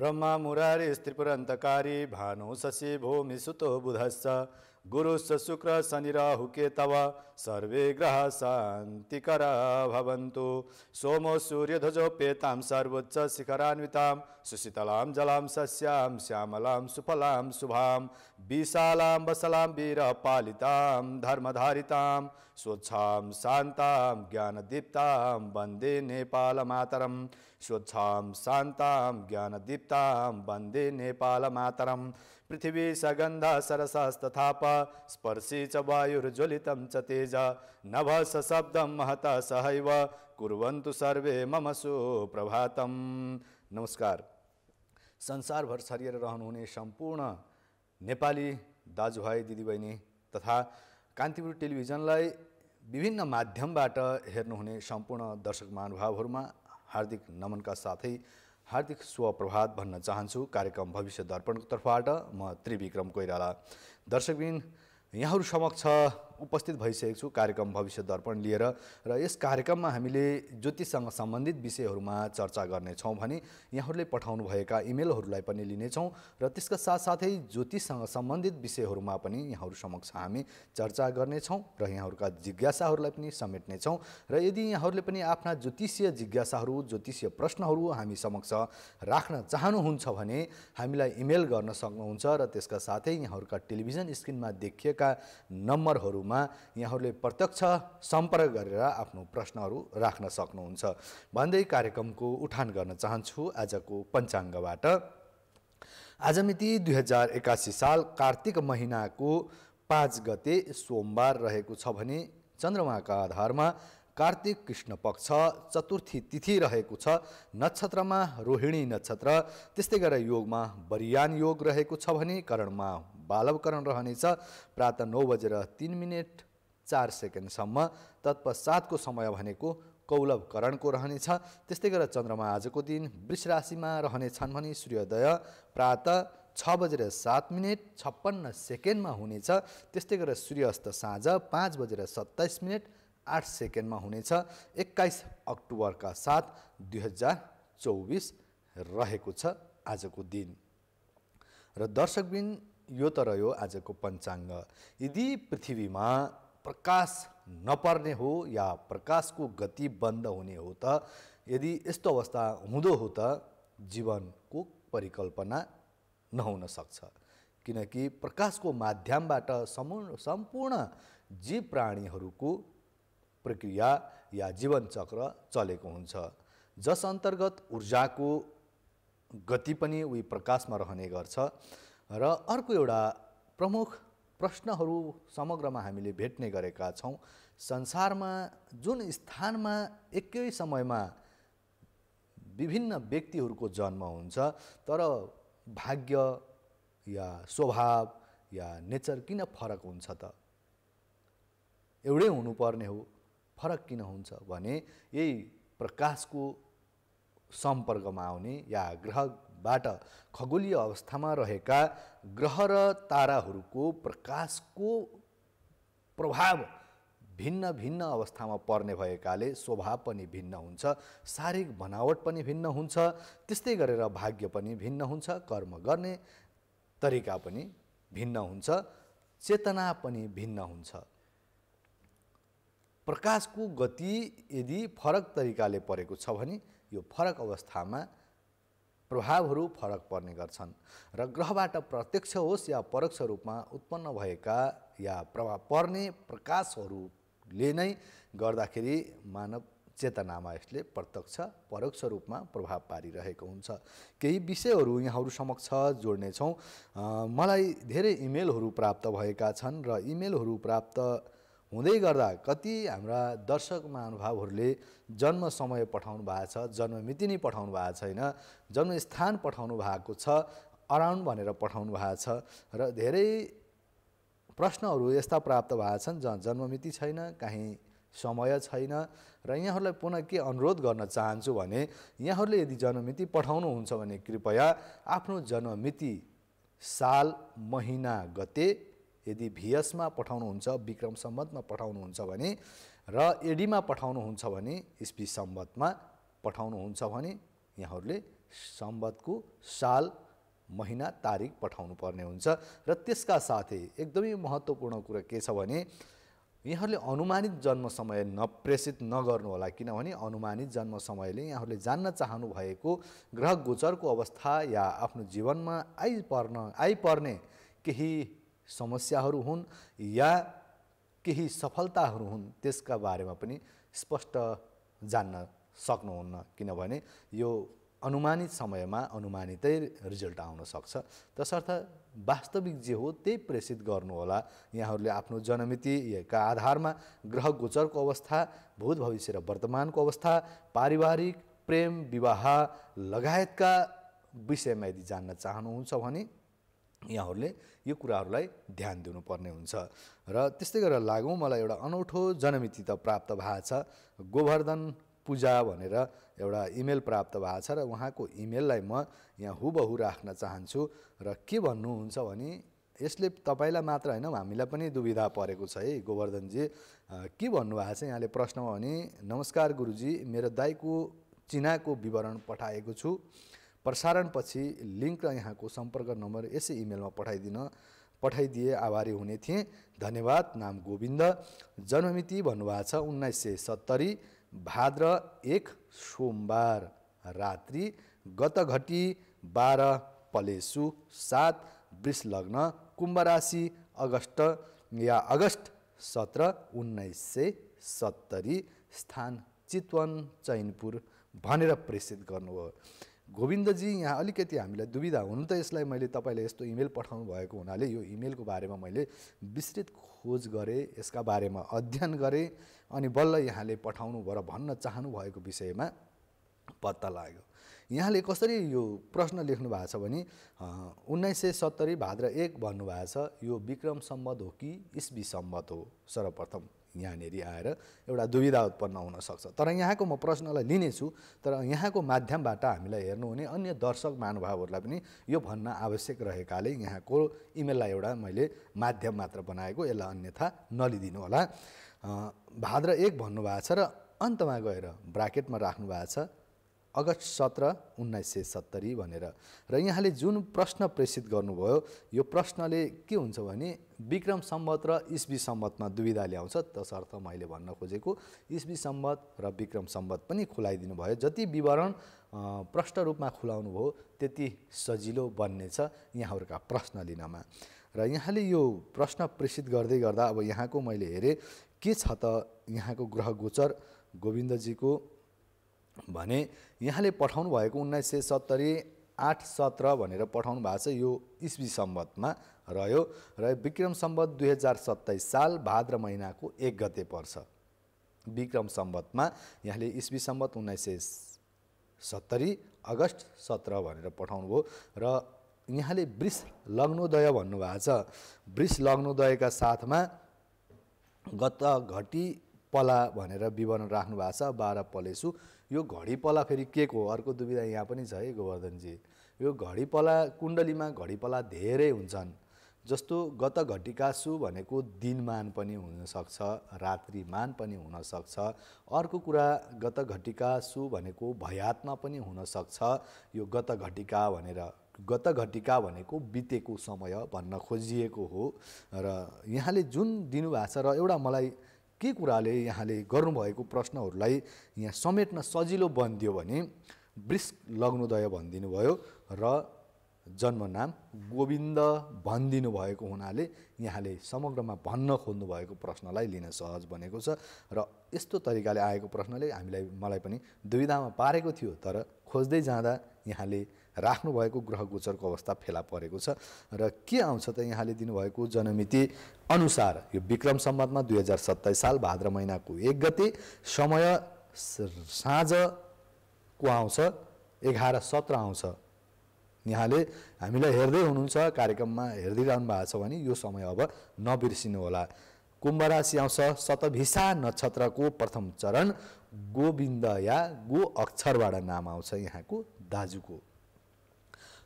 ब्रह्मा मुरारिस्त्रिपुरन्तकारी भानु शशि भूमिसुतो बुधश्च गुरु शुक्र शनि हुके तव सर्वे ग्रह शान्तिकरा भवन्तु सोमो सूर्यध्वजोपेतां सर्वोच्च शिखरान्वितां सुशीतलां जलां सस्यां श्यामलां सुफलां शुभां विशालां वसलां वीरपालितां धर्मधारितां स्वच्छां शान्तां ज्ञानदीप्तां वन्दे नेपालमातरं स्वच्छां शान्तां ज्ञानदीप्तां वन्दे नेपालमातरम् पृथ्वी सगन्ध सरसस्तथाप स्पर्शी च वायुर्ज्वलितं च तेज नभ सशब्दं महता सहैव कुर्वन्तु सर्वे मम सुप्रभातम् नमस्कार संसारभर छरिएर रहनुहुने सम्पूर्ण नेपाली दाजुभाइ दिदीबहिनी तथा कान्तिपुर टेलिभिजनलाई विभिन्न माध्यमबाट हेर्नुहुने सम्पूर्ण दर्शक महानुभावहरूमा हार्दिक नमनका साथै हार्दिक स्वप्रभात भन्न चाहन्छु कार्यक्रम भविष्य दर्पणको तर्फबाट म त्रिविक्रम कोइराला दर्शकबिन यहाँहरू समक्ष उपस्थित भइसकेको छु कार्यक्रम भविष्य दर्पण लिएर र यस कार्यक्रममा हामीले ज्योतिषसँग सम्बन्धित विषयहरूमा चर्चा गर्नेछौँ भने यहाँहरूले पठाउनुभएका इमेलहरूलाई पनि लिनेछौँ र त्यसका साथसाथै ज्योतिषसँग सम्बन्धित विषयहरूमा पनि यहाँहरू समक्ष हामी चर्चा गर्नेछौँ र यहाँहरूका जिज्ञासाहरूलाई पनि समेट्नेछौँ र यदि यहाँहरूले पनि आफ्ना ज्योतिषीय जिज्ञासाहरू ज्योतिषीय प्रश्नहरू हामी समक्ष राख्न चाहनुहुन्छ भने हामीलाई इमेल गर्न सक्नुहुन्छ र त्यसका साथै यहाँहरूका टेलिभिजन स्क्रिनमा देखिएका नम्बरहरू सन्दर्भमा यहाँहरूले प्रत्यक्ष सम्पर्क गरेर आफ्नो प्रश्नहरू राख्न सक्नुहुन्छ भन्दै कार्यक्रमको उठान गर्न चाहन्छु आजको पञ्चाङ्गबाट आज मिति दुई हजार एक्कासी साल कार्तिक महिनाको पाँच गते सोमबार रहेको छ भने चन्द्रमाका आधारमा कार्तिक कृष्ण पक्ष चतुर्थी तिथि रहेको छ नक्षत्रमा रोहिणी नक्षत्र त्यस्तै गरेर योगमा बरियान योग रहेको छ भने करणमा बालवकरण रहनेछ प्रातः नौ बजेर तिन मिनट चार सेकेन्डसम्म तत्पश्चातको समय भनेको कौलभकरणको रहनेछ त्यस्तै गरेर चन्द्रमा आजको दिन वृष राशिमा रहनेछन् भने सूर्योदय प्रात छ बजेर सात मिनट छप्पन्न सेकेन्डमा हुनेछ त्यस्तै गरेर सूर्यास्त साँझ पाँच बजेर सत्ताइस मिनट आठ सेकेन्डमा हुनेछ एक्काइस अक्टोबरका साथ दुई हजार चौबिस रहेको छ आजको दिन र दर्शकबिन यो त रह्यो आजको पञ्चाङ्ग यदि पृथ्वीमा प्रकाश नपर्ने हो या प्रकाशको गति बन्द हुने हो त यदि यस्तो अवस्था हुँदो हो त जीवनको परिकल्पना नहुन सक्छ किनकि प्रकाशको माध्यमबाट सम्पूर्ण जीव प्राणीहरूको प्रक्रिया या जीवनचक्र चलेको हुन्छ जस अन्तर्गत ऊर्जाको गति पनि उही प्रकाशमा रहने गर्छ र अर्को एउटा प्रमुख प्रश्नहरू समग्रमा हामीले भेट्ने गरेका छौँ संसारमा जुन स्थानमा एकै समयमा विभिन्न व्यक्तिहरूको जन्म हुन्छ तर भाग्य या स्वभाव या नेचर किन फरक हुन्छ त एउटै हुनुपर्ने हो फरक किन हुन्छ भने यही प्रकाशको सम्पर्कमा आउने या ग्रहबाट खगोलीय अवस्थामा रहेका ग्रह र ताराहरूको प्रकाशको प्रभाव भिन्न भिन्न अवस्थामा पर्ने भएकाले स्वभाव पनि भिन्न हुन्छ शारीरिक बनावट पनि भिन्न हुन्छ त्यस्तै गरेर भाग्य पनि भिन्न हुन्छ कर्म गर्ने तरिका पनि भिन्न हुन्छ चेतना पनि भिन्न हुन्छ प्रकाशको गति यदि फरक तरिकाले परेको छ भने यो फरक अवस्थामा प्रभावहरू फरक पर्ने गर्छन् र ग्रहबाट प्रत्यक्ष होस् या परोक्ष रूपमा उत्पन्न भएका या प्रभाव पर्ने प्रकाशहरूले नै गर्दाखेरि मानव चेतनामा यसले प्रत्यक्ष परोक्ष रूपमा प्रभाव पारिरहेको हुन्छ केही विषयहरू यहाँहरू समक्ष जोड्नेछौँ मलाई धेरै इमेलहरू प्राप्त भएका छन् र इमेलहरू प्राप्त हुँदै गर्दा कति हाम्रा दर्शक महानुभावहरूले जन्म समय पठाउनु भएको छ जन्म मिति नै पठाउनु भएको छैन जन्मस्थान पठाउनु भएको छ अराउन्ड भनेर पठाउनु भएको छ र धेरै प्रश्नहरू यस्ता प्राप्त भएका छन् जहाँ मिति छैन काहीँ समय छैन र यहाँहरूलाई पुनः के अनुरोध गर्न चाहन्छु भने यहाँहरूले यदि जन्ममिति पठाउनुहुन्छ भने कृपया आफ्नो जन्म मिति साल महिना गते यदि भिएसमा पठाउनुहुन्छ विक्रम सम्बन्धमा पठाउनुहुन्छ भने र एडीमा पठाउनुहुन्छ भने इस्पी सम्बन्धमा पठाउनुहुन्छ भने यहाँहरूले सम्बन्धको साल महिना तारिक पठाउनु पर्ने हुन्छ र त्यसका साथै एकदमै महत्त्वपूर्ण कुरा के छ भने यहाँहरूले अनुमानित जन्म समय नप्रेषित नगर्नुहोला किनभने अनुमानित जन्म समयले यहाँहरूले जान्न चाहनु भएको ग्रह गोचरको अवस्था या आफ्नो जीवनमा आइपर्न आइपर्ने केही समस्याहरू हुन् या केही सफलताहरू हुन् त्यसका बारेमा पनि स्पष्ट जान्न सक्नुहुन्न किनभने यो अनुमानित समयमा अनुमानितै रिजल्ट आउन सक्छ तसर्थ वास्तविक जे हो त्यही प्रेसित गर्नुहोला यहाँहरूले आफ्नो जनमितिका आधारमा ग्रह गोचरको अवस्था भूत भविष्य र वर्तमानको अवस्था पारिवारिक प्रेम विवाह लगायतका विषयमा यदि जान्न चाहनुहुन्छ भने यहाँहरूले यो कुराहरूलाई ध्यान दिनुपर्ने हुन्छ र त्यस्तै गरेर लागौँ मलाई एउटा अनौठो जनमिति त प्राप्त भएको छ गोवर्धन पूजा भनेर एउटा इमेल प्राप्त भएको छ र उहाँको इमेललाई म यहाँ हुबहु राख्न चाहन्छु र के भन्नुहुन्छ भने यसले तपाईँलाई मात्र होइन हामीलाई पनि दुविधा परेको छ है गोवर्धनजी के भन्नुभएको छ यहाँले प्रश्नमा भने नमस्कार गुरुजी मेरो दाईको चिनाको विवरण पठाएको छु प्रसारणपछि लिङ्क र यहाँको सम्पर्क नम्बर यसै इमेलमा पठाइदिन पठाइदिए आभारी हुने थिएँ धन्यवाद नाम गोविन्द जन्ममिति भन्नुभएको छ उन्नाइस सय सत्तरी भाद्र एक सोमबार रात्रि गतघटी बाह्र पलेसु सात वृष लग्न कुम्भ राशि अगस्त या अगस्त सत्र उन्नाइस सय सत्तरी स्थान चितवन चैनपुर भनेर प्रेषित गर्नुभयो गोविन्दजी यहाँ अलिकति हामीलाई दुविधा हुनु त यसलाई मैले तपाईँले यस्तो इमेल पठाउनु भएको हुनाले यो इमेलको बारेमा मैले विस्तृत खोज गरेँ यसका बारेमा अध्ययन गरेँ अनि बल्ल यहाँले पठाउनु भएर भन्न चाहनु भएको विषयमा पत्ता लाग्यो यहाँले कसरी यो प्रश्न लेख्नु भएको छ भने उन्नाइस सय सत्तरी भाद्र एक भन्नुभएको छ यो विक्रम सम्बत हो कि इस्वी सम्बत हो सर्वप्रथम यहाँनिर आएर एउटा दुविधा उत्पन्न हुनसक्छ तर यहाँको म प्रश्नलाई लिनेछु तर यहाँको माध्यमबाट हामीलाई हेर्नुहुने अन्य दर्शक महानुभावहरूलाई पनि यो भन्न आवश्यक रहेकाले यहाँको इमेललाई एउटा मैले माध्यम मात्र बनाएको यसलाई अन्यथा नलिदिनु होला भाद्र एक भन्नुभएको छ र अन्तमा गएर ब्राकेटमा राख्नु भएको छ अगस्त सत्र उन्नाइस सय सत्तरी भनेर र यहाँले जुन प्रश्न प्रेषित गर्नुभयो यो प्रश्नले के हुन्छ भने विक्रम सम्बत र इस्वी सम्बतमा दुविधा ल्याउँछ तसर्थ मैले भन्न खोजेको इस्वी सम्बत र विक्रम सम्बत पनि खुलाइदिनु भयो जति विवरण प्रष्ट रूपमा खुलाउनु भयो त्यति सजिलो बन्नेछ यहाँहरूका प्रश्न लिनमा र यहाँले यो प्रश्न प्रेषित गर्दै गर्दा अब यहाँको मैले हेरेँ के छ त यहाँको ग्रह गोचर गोविन्दजीको भने यहाँले पठाउनु भएको उन्नाइस सय सत्तरी आठ सत्र भनेर पठाउनु भएको छ यो इस्वी सम्बन्धमा रह्यो र विक्रम सम्बत दुई हजार सत्ताइस साल भाद्र महिनाको एक गते पर्छ विक्रम सम्बतमा यहाँले इस्वी सम्बत उन्नाइस सय सत्तरी अगस्त सत्र भनेर पठाउनुभयो र यहाँले वृष लग्नोदय भन्नुभएको छ वृष लग्नोदयका साथमा गत घटी पला भनेर विवरण राख्नु भएको छ बाह्र पलेसु यो घडीपला फेरि के को अर्को दुविधा यहाँ पनि छ है गोवर्धनजी यो घडीपला कुण्डलीमा घडीपला धेरै हुन्छन् जस्तो गत घटिका सु भनेको दिनमान पनि हुनसक्छ रात्रिमान पनि हुनसक्छ अर्को कुरा गत घटिका सु भनेको भयात्मा पनि हुनसक्छ यो गत घटिका भनेर गत घटिका भनेको बितेको समय भन्न खोजिएको हो र यहाँले जुन दिनुभएको छ र एउटा मलाई के कुराले यहाँले गर्नुभएको प्रश्नहरूलाई यहाँ समेट्न सजिलो बनिदियो भने वृष्क लग्नोदय भनिदिनु भयो र जन्मनाम गोविन्द भनिदिनु भएको हुनाले यहाँले समग्रमा भन्न खोज्नु भएको प्रश्नलाई लिन सहज बनेको छ र यस्तो तरिकाले आएको प्रश्नले हामीलाई मलाई पनि दुविधामा पारेको थियो तर खोज्दै जाँदा यहाँले राख्नुभएको ग्रह गोचरको अवस्था फेला परेको छ र के आउँछ त यहाँले दिनुभएको जनमिति अनुसार यो विक्रम सम्बन्धमा दुई हजार सत्ताइस साल भाद्र महिनाको एक गते समय साँझको आउँछ एघार सत्र आउँछ यहाँले हामीलाई हेर्दै हुनुहुन्छ कार्यक्रममा रहनु भएको छ भने यो समय अब नबिर्सिनु होला कुम्भ राशि आउँछ सतभिसा नक्षत्रको प्रथम चरण गोविन्द या गो अक्षरबाट नाम आउँछ यहाँको दाजुको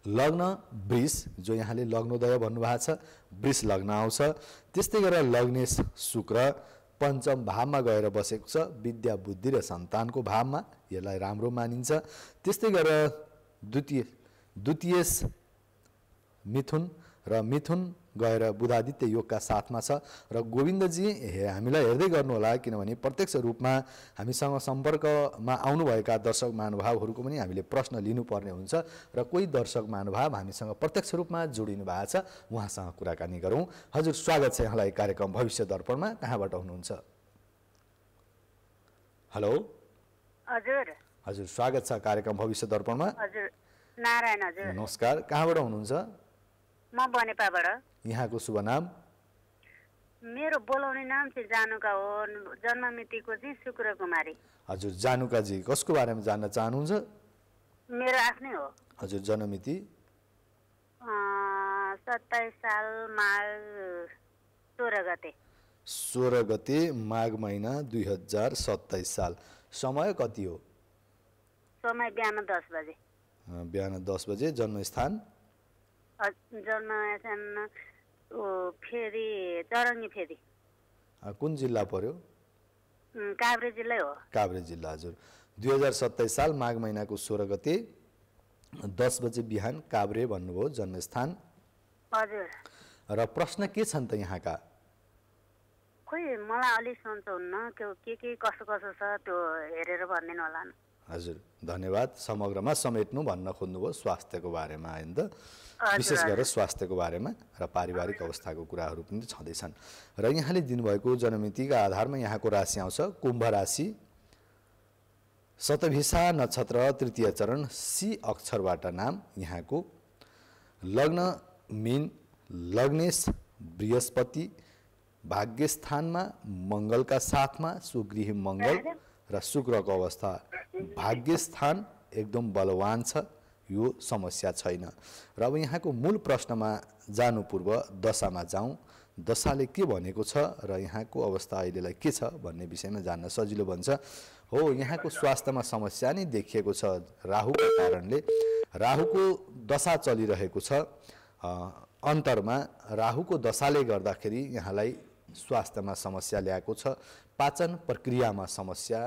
लग्न वृष जो यहाँले लग्नोदय भन्नुभएको छ वृष लग्न आउँछ त्यस्तै गरेर लग्नेश शुक्र पञ्चम भावमा गएर बसेको छ विद्या बुद्धि र सन्तानको भावमा यसलाई राम्रो मानिन्छ त्यस्तै गरेर द्वितीय द्वितीय मिथुन र मिथुन गएर बुधादित्य योगका साथमा छ र गोविन्दजी हे हामीलाई हेर्दै गर्नुहोला किनभने प्रत्यक्ष रूपमा हामीसँग सम्पर्कमा आउनुभएका दर्शक महानुभावहरूको पनि हामीले प्रश्न लिनुपर्ने हुन्छ र कोही दर्शक महानुभाव हामीसँग प्रत्यक्ष रूपमा जोडिनु भएको छ उहाँसँग कुराकानी गरौँ हजुर स्वागत छ यहाँलाई कार्यक्रम भविष्य दर्पणमा कहाँबाट हुनुहुन्छ हेलो हजुर हजुर स्वागत छ कार्यक्रम भविष्य दर्पणमा हजुर नारायण हजुर नमस्कार कहाँबाट हुनुहुन्छ म बनेपाबाट यहाँको शुभ नाम मेरो बोलाउने नाम चाहिँ जानुका हो मितिको चाहिँ शुक्र कुमारी हजुर जानुकाजी कसको बारेमा जान्न चाहनुहुन्छ मेरो आफ्नै हो हजुर जन्ममिति सत्ताइस साल माघ सोह्र गते सोह्र गते माघ महिना दुई हजार सत्ताइस साल समय कति हो समय बिहान दस बजे बिहान दस बजे जन्मस्थान जन्मस्थान फेरि चरङ्गी फेरि कुन जिल्ला पर्यो काभ्रे जिल्लै हो काभ्रे जिल्ला हजुर दुई हजार सत्ताइस साल माघ महिनाको सोह्र गते दस बजे बिहान काभ्रे भन्नुभयो जन्मस्थान हजुर र प्रश्न के छन् त यहाँका खोइ मलाई अलिक सन्चो हुन्न त्यो के के कसो कसो छ त्यो हेरेर भनिदिनु होला हजुर धन्यवाद समग्रमा समेट्नु भन्न खोज्नुभयो स्वास्थ्यको बारेमा होइन त विशेष गरेर स्वास्थ्यको बारेमा र पारिवारिक अवस्थाको कुराहरू पनि छँदैछन् र यहाँले दिनुभएको जनमितिका आधारमा यहाँको राशि आउँछ कुम्भ राशि सतभिसा नक्षत्र तृतीय चरण सी अक्षरबाट नाम यहाँको लग्न मिन लग्नेश बृहस्पति भाग्यस्थानमा मङ्गलका साथमा सुगृह मङ्गल र शुक्रको अवस्था भाग्यस्थान एकदम बलवान छ यो समस्या छैन र अब यहाँको मूल प्रश्नमा जानु पूर्व दशामा जाउँ दशाले के भनेको छ र यहाँको अवस्था अहिलेलाई के छ भन्ने विषयमा जान्न सजिलो भन्छ हो यहाँको स्वास्थ्यमा समस्या नै देखिएको छ राहुको कारणले राहुको दशा चलिरहेको छ अन्तरमा राहुको दशाले गर्दाखेरि यहाँलाई स्वास्थ्यमा समस्या ल्याएको छ पाचन प्रक्रियामा समस्या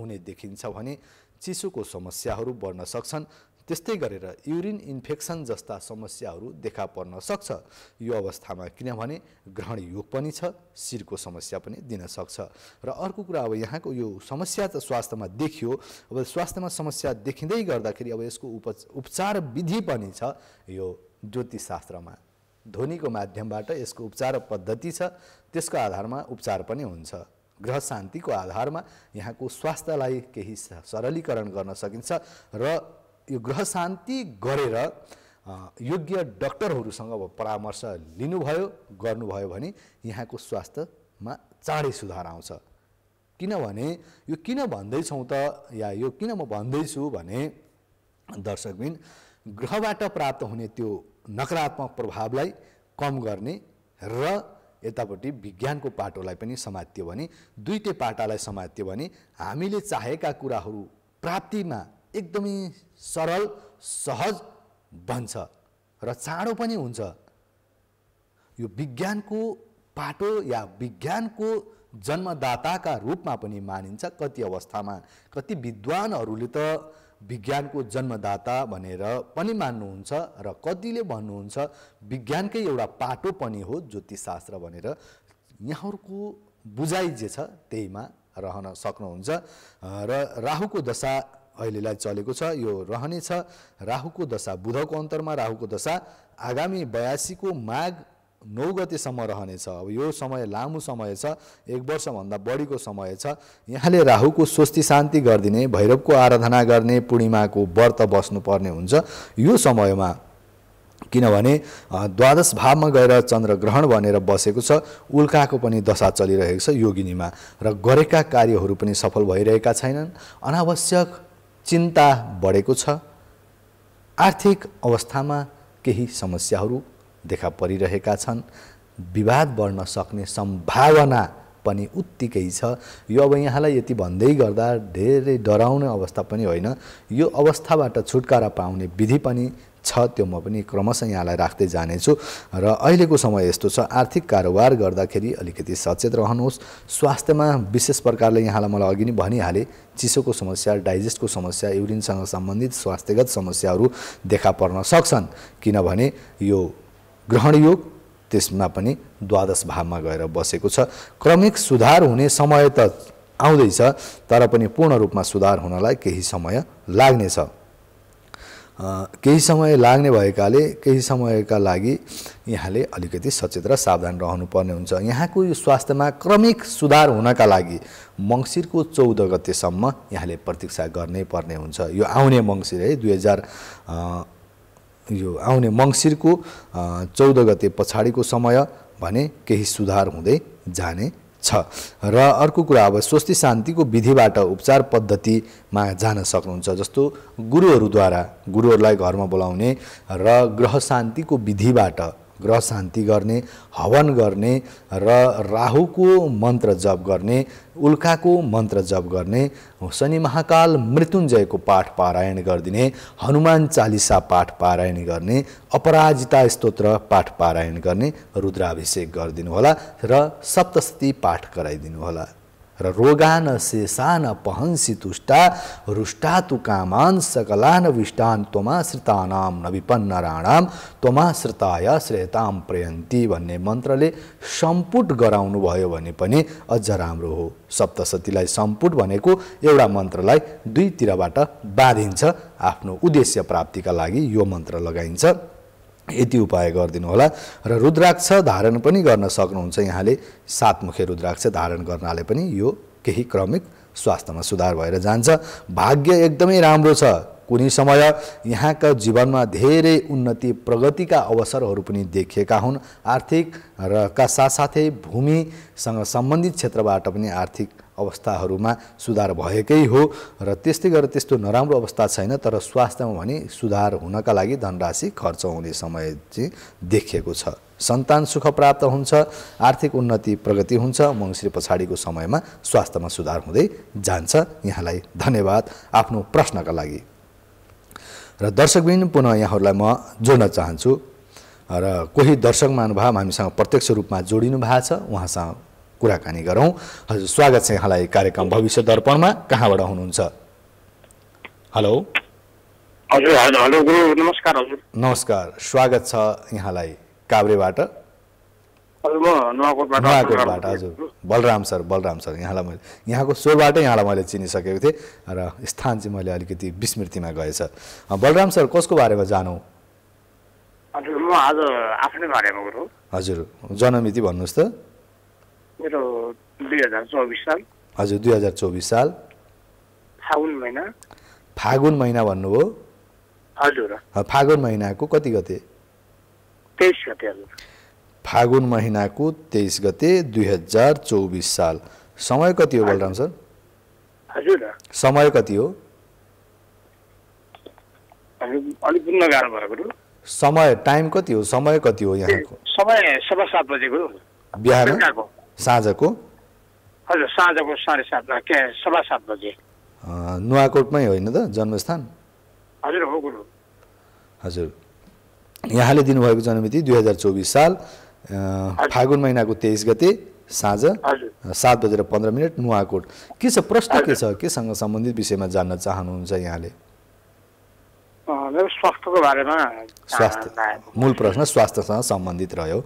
हुने देखिन्छ भने चिसोको समस्याहरू बढ्न सक्छन् त्यस्तै गरेर युरिन इन्फेक्सन जस्ता समस्याहरू देखा पर्न सक्छ यो अवस्थामा किनभने ग्रहण योग पनि छ शिरको समस्या पनि दिन सक्छ र अर्को कुरा अब यहाँको यो समस्या त स्वास्थ्यमा देखियो अब स्वास्थ्यमा समस्या देखिँदै गर्दाखेरि अब यसको उप उपचार विधि पनि छ यो ज्योतिष शास्त्रमा ध्वनिको माध्यमबाट यसको उपचार पद्धति छ त्यसको आधारमा उपचार पनि हुन्छ ग्रह शान्तिको आधारमा यहाँको स्वास्थ्यलाई केही सरलीकरण गर्न सकिन्छ र यो ग्रह शान्ति गरेर योग्य डक्टरहरूसँग परामर्श लिनुभयो गर्नुभयो भने यहाँको स्वास्थ्यमा चाँडै सुधार आउँछ किनभने यो किन भन्दैछौँ त या यो किन म भन्दैछु भने दर्शकबिन ग्रहबाट प्राप्त हुने त्यो नकारात्मक प्रभावलाई कम गर्ने र यतापट्टि विज्ञानको पाटोलाई पनि समात्यो भने दुईटै पाटालाई समात्यो भने हामीले चाहेका कुराहरू प्राप्तिमा एकदमै सरल सहज बन्छ र चाँडो पनि हुन्छ यो विज्ञानको पाटो या विज्ञानको जन्मदाताका रूपमा पनि मानिन्छ कति अवस्थामा कति विद्वानहरूले त विज्ञानको जन्मदाता भनेर पनि मान्नुहुन्छ र कतिले भन्नुहुन्छ विज्ञानकै एउटा पाटो पनि हो ज्योतिषशास्त्र भनेर यहाँहरूको बुझाइ जे छ त्यहीमा रहन सक्नुहुन्छ र राहुको दशा अहिलेलाई चलेको छ यो रहनेछ राहुको दशा बुधको अन्तरमा राहुको दशा आगामी बयासीको माघ नौ गतेसम्म रहनेछ अब यो समय लामो समय छ एक वर्षभन्दा बढीको समय छ यहाँले राहुको स्वस्ति शान्ति गरिदिने भैरवको आराधना गर्ने पूर्णिमाको व्रत बस्नुपर्ने हुन्छ यो समयमा किनभने द्वादश भावमा गएर चन्द्र ग्रहण भनेर बसेको छ उल्काको पनि दशा चलिरहेको छ योगिनीमा र गरेका कार्यहरू पनि सफल भइरहेका छैनन् अनावश्यक चिन्ता बढेको छ आर्थिक अवस्थामा केही समस्याहरू देखा परिरहेका छन् विवाद बढ्न सक्ने सम्भावना पनि उत्तिकै छ यो अब यहाँलाई यति भन्दै गर्दा धेरै डराउने अवस्था पनि होइन यो अवस्थाबाट छुटकारा पाउने विधि पनि छ त्यो म पनि क्रमशः यहाँलाई राख्दै जानेछु र अहिलेको समय यस्तो छ आर्थिक कारोबार गर्दाखेरि अलिकति सचेत रहनुहोस् स्वास्थ्यमा विशेष प्रकारले यहाँलाई मलाई अघि नै भनिहालेँ चिसोको समस्या डाइजेस्टको समस्या युरिनसँग सम्बन्धित स्वास्थ्यगत समस्याहरू देखा पर्न सक्छन् किनभने यो योग त्यसमा पनि द्वादश भावमा गएर बसेको छ क्रमिक सुधार हुने समय त आउँदैछ तर पनि पूर्ण रूपमा सुधार हुनलाई केही समय लाग्नेछ केही समय लाग्ने भएकाले केही समयका लागि यहाँले अलिकति सचेत र सावधान रहनुपर्ने हुन्छ यहाँको यो स्वास्थ्यमा क्रमिक सुधार हुनका लागि मङ्सिरको चौध गतेसम्म यहाँले प्रतीक्षा गर्नै पर्ने हुन्छ यो आउने मङ्सिर है दुई हजार यो आउने मङ्सिरको चौध गते पछाडिको समय भने केही सुधार हुँदै जाने छ र अर्को कुरा अब स्वस्ति शान्तिको विधिबाट उपचार पद्धतिमा जान सक्नुहुन्छ जस्तो गुरुहरूद्वारा गुरुहरूलाई घरमा बोलाउने र ग्रह शान्तिको विधिबाट ग्रह शान्ति गर्ने हवन गर्ने र राहुको मन्त्र जप गर्ने उल्काको मन्त्र जप गर्ने शनि महाकाल मृत्युञ्जयको पाठ पारायण गरिदिने हनुमान चालिसा पाठ पारायण गर्ने अपराजिता स्तोत्र पाठ पारायण गर्ने रुद्राभिषेक होला र सप्तशती पाठ होला र रोगान शेषान पहंसी तुष्टा रुष्टा तु कामान सकलान विष्टान त्वमाश्रितानाम नविपन्नराणाम त्वमाश्रिताय श्रेताम प्रयन्ती भन्ने मन्त्रले सम्पुट गराउनुभयो भने पनि अझ राम्रो हो सप्तशतीलाई सम्पुट भनेको एउटा मन्त्रलाई दुईतिरबाट बाँधिन्छ आफ्नो उद्देश्य प्राप्तिका लागि यो मन्त्र लगाइन्छ यति उपाय गरिदिनु होला र रुद्राक्ष धारण पनि गर्न सक्नुहुन्छ यहाँले सातमुखे रुद्राक्ष धारण गर्नाले पनि यो केही क्रमिक स्वास्थ्यमा सुधार भएर जान्छ भाग्य एकदमै राम्रो छ कुनै समय यहाँका जीवनमा धेरै उन्नति प्रगतिका अवसरहरू पनि देखिएका हुन् आर्थिक र का साथसाथै भूमिसँग सम्बन्धित क्षेत्रबाट पनि आर्थिक अवस्थाहरूमा सुधार भएकै हो र त्यस्तै गरेर त्यस्तो नराम्रो अवस्था छैन तर स्वास्थ्यमा भने सुधार हुनका लागि धनराशि खर्च हुने समय चाहिँ देखिएको छ सन्तान सुख प्राप्त हुन्छ आर्थिक उन्नति प्रगति हुन्छ मङ्सिर पछाडिको समयमा स्वास्थ्यमा सुधार हुँदै जान्छ यहाँलाई धन्यवाद आफ्नो प्रश्नका लागि र दर्शकबिन पुनः यहाँहरूलाई म जोड्न चाहन्छु र कोही दर्शक महानुभाव हामीसँग प्रत्यक्ष रूपमा जोडिनु भएको छ उहाँसँग कुराकानी गरौँ हजुर स्वागत छ यहाँलाई कार्यक्रम भविष्य दर्पणमा कहाँबाट हुनुहुन्छ हेलो हजुर हेलो गुरु नमस्कार हजुर नमस्कार स्वागत छ यहाँलाई काभ्रेबाट नुवाकोटबाट हजुर बलराम सर बलराम सर यहाँलाई मैले यहाँको स्वरबाट यहाँलाई मैले चिनिसकेको थिएँ र स्थान चाहिँ मैले अलिकति विस्मृतिमा गएछ बलराम सर कसको बारेमा जानु हजुर म आज आफ्नै बारेमा हजुर जन्ममिति भन्नुहोस् त मेरो दुई हजार चौबिस साल हजुर दुई हजार चौबिस साल फागुन महिना फागुन महिना भन्नुभयो हजुर फागुन महिनाको कति गते तेइस गते हजुर फागुन महिनाको तेइस गते दुई हजार चौबिस साल समय कति हो बलराम सर हजुर समय कति हो अलिक नगाह्रो भएको समय टाइम कति हो समय कति हो यहाँको समय सभा सात बजेको बिहान साँझको हजुर साँझको साढे के सभा सात बजे नुवाकोटमै होइन त जन्मस्थान हजुर हो गुरु हजुर यहाँले दिनुभएको जन्ममिति दुई हजार चौबिस साल फागुन महिनाको तेइस गते साँझ सात बजेर पन्ध्र मिनट नुवाकोट के छ प्रश्न के छ केसँग सम्बन्धित विषयमा जान्न चाहनुहुन्छ यहाँले स्वास्थ्यको बारेमा स्वास्थ्य मूल प्रश्न स्वास्थ्यसँग सम्बन्धित रह्यो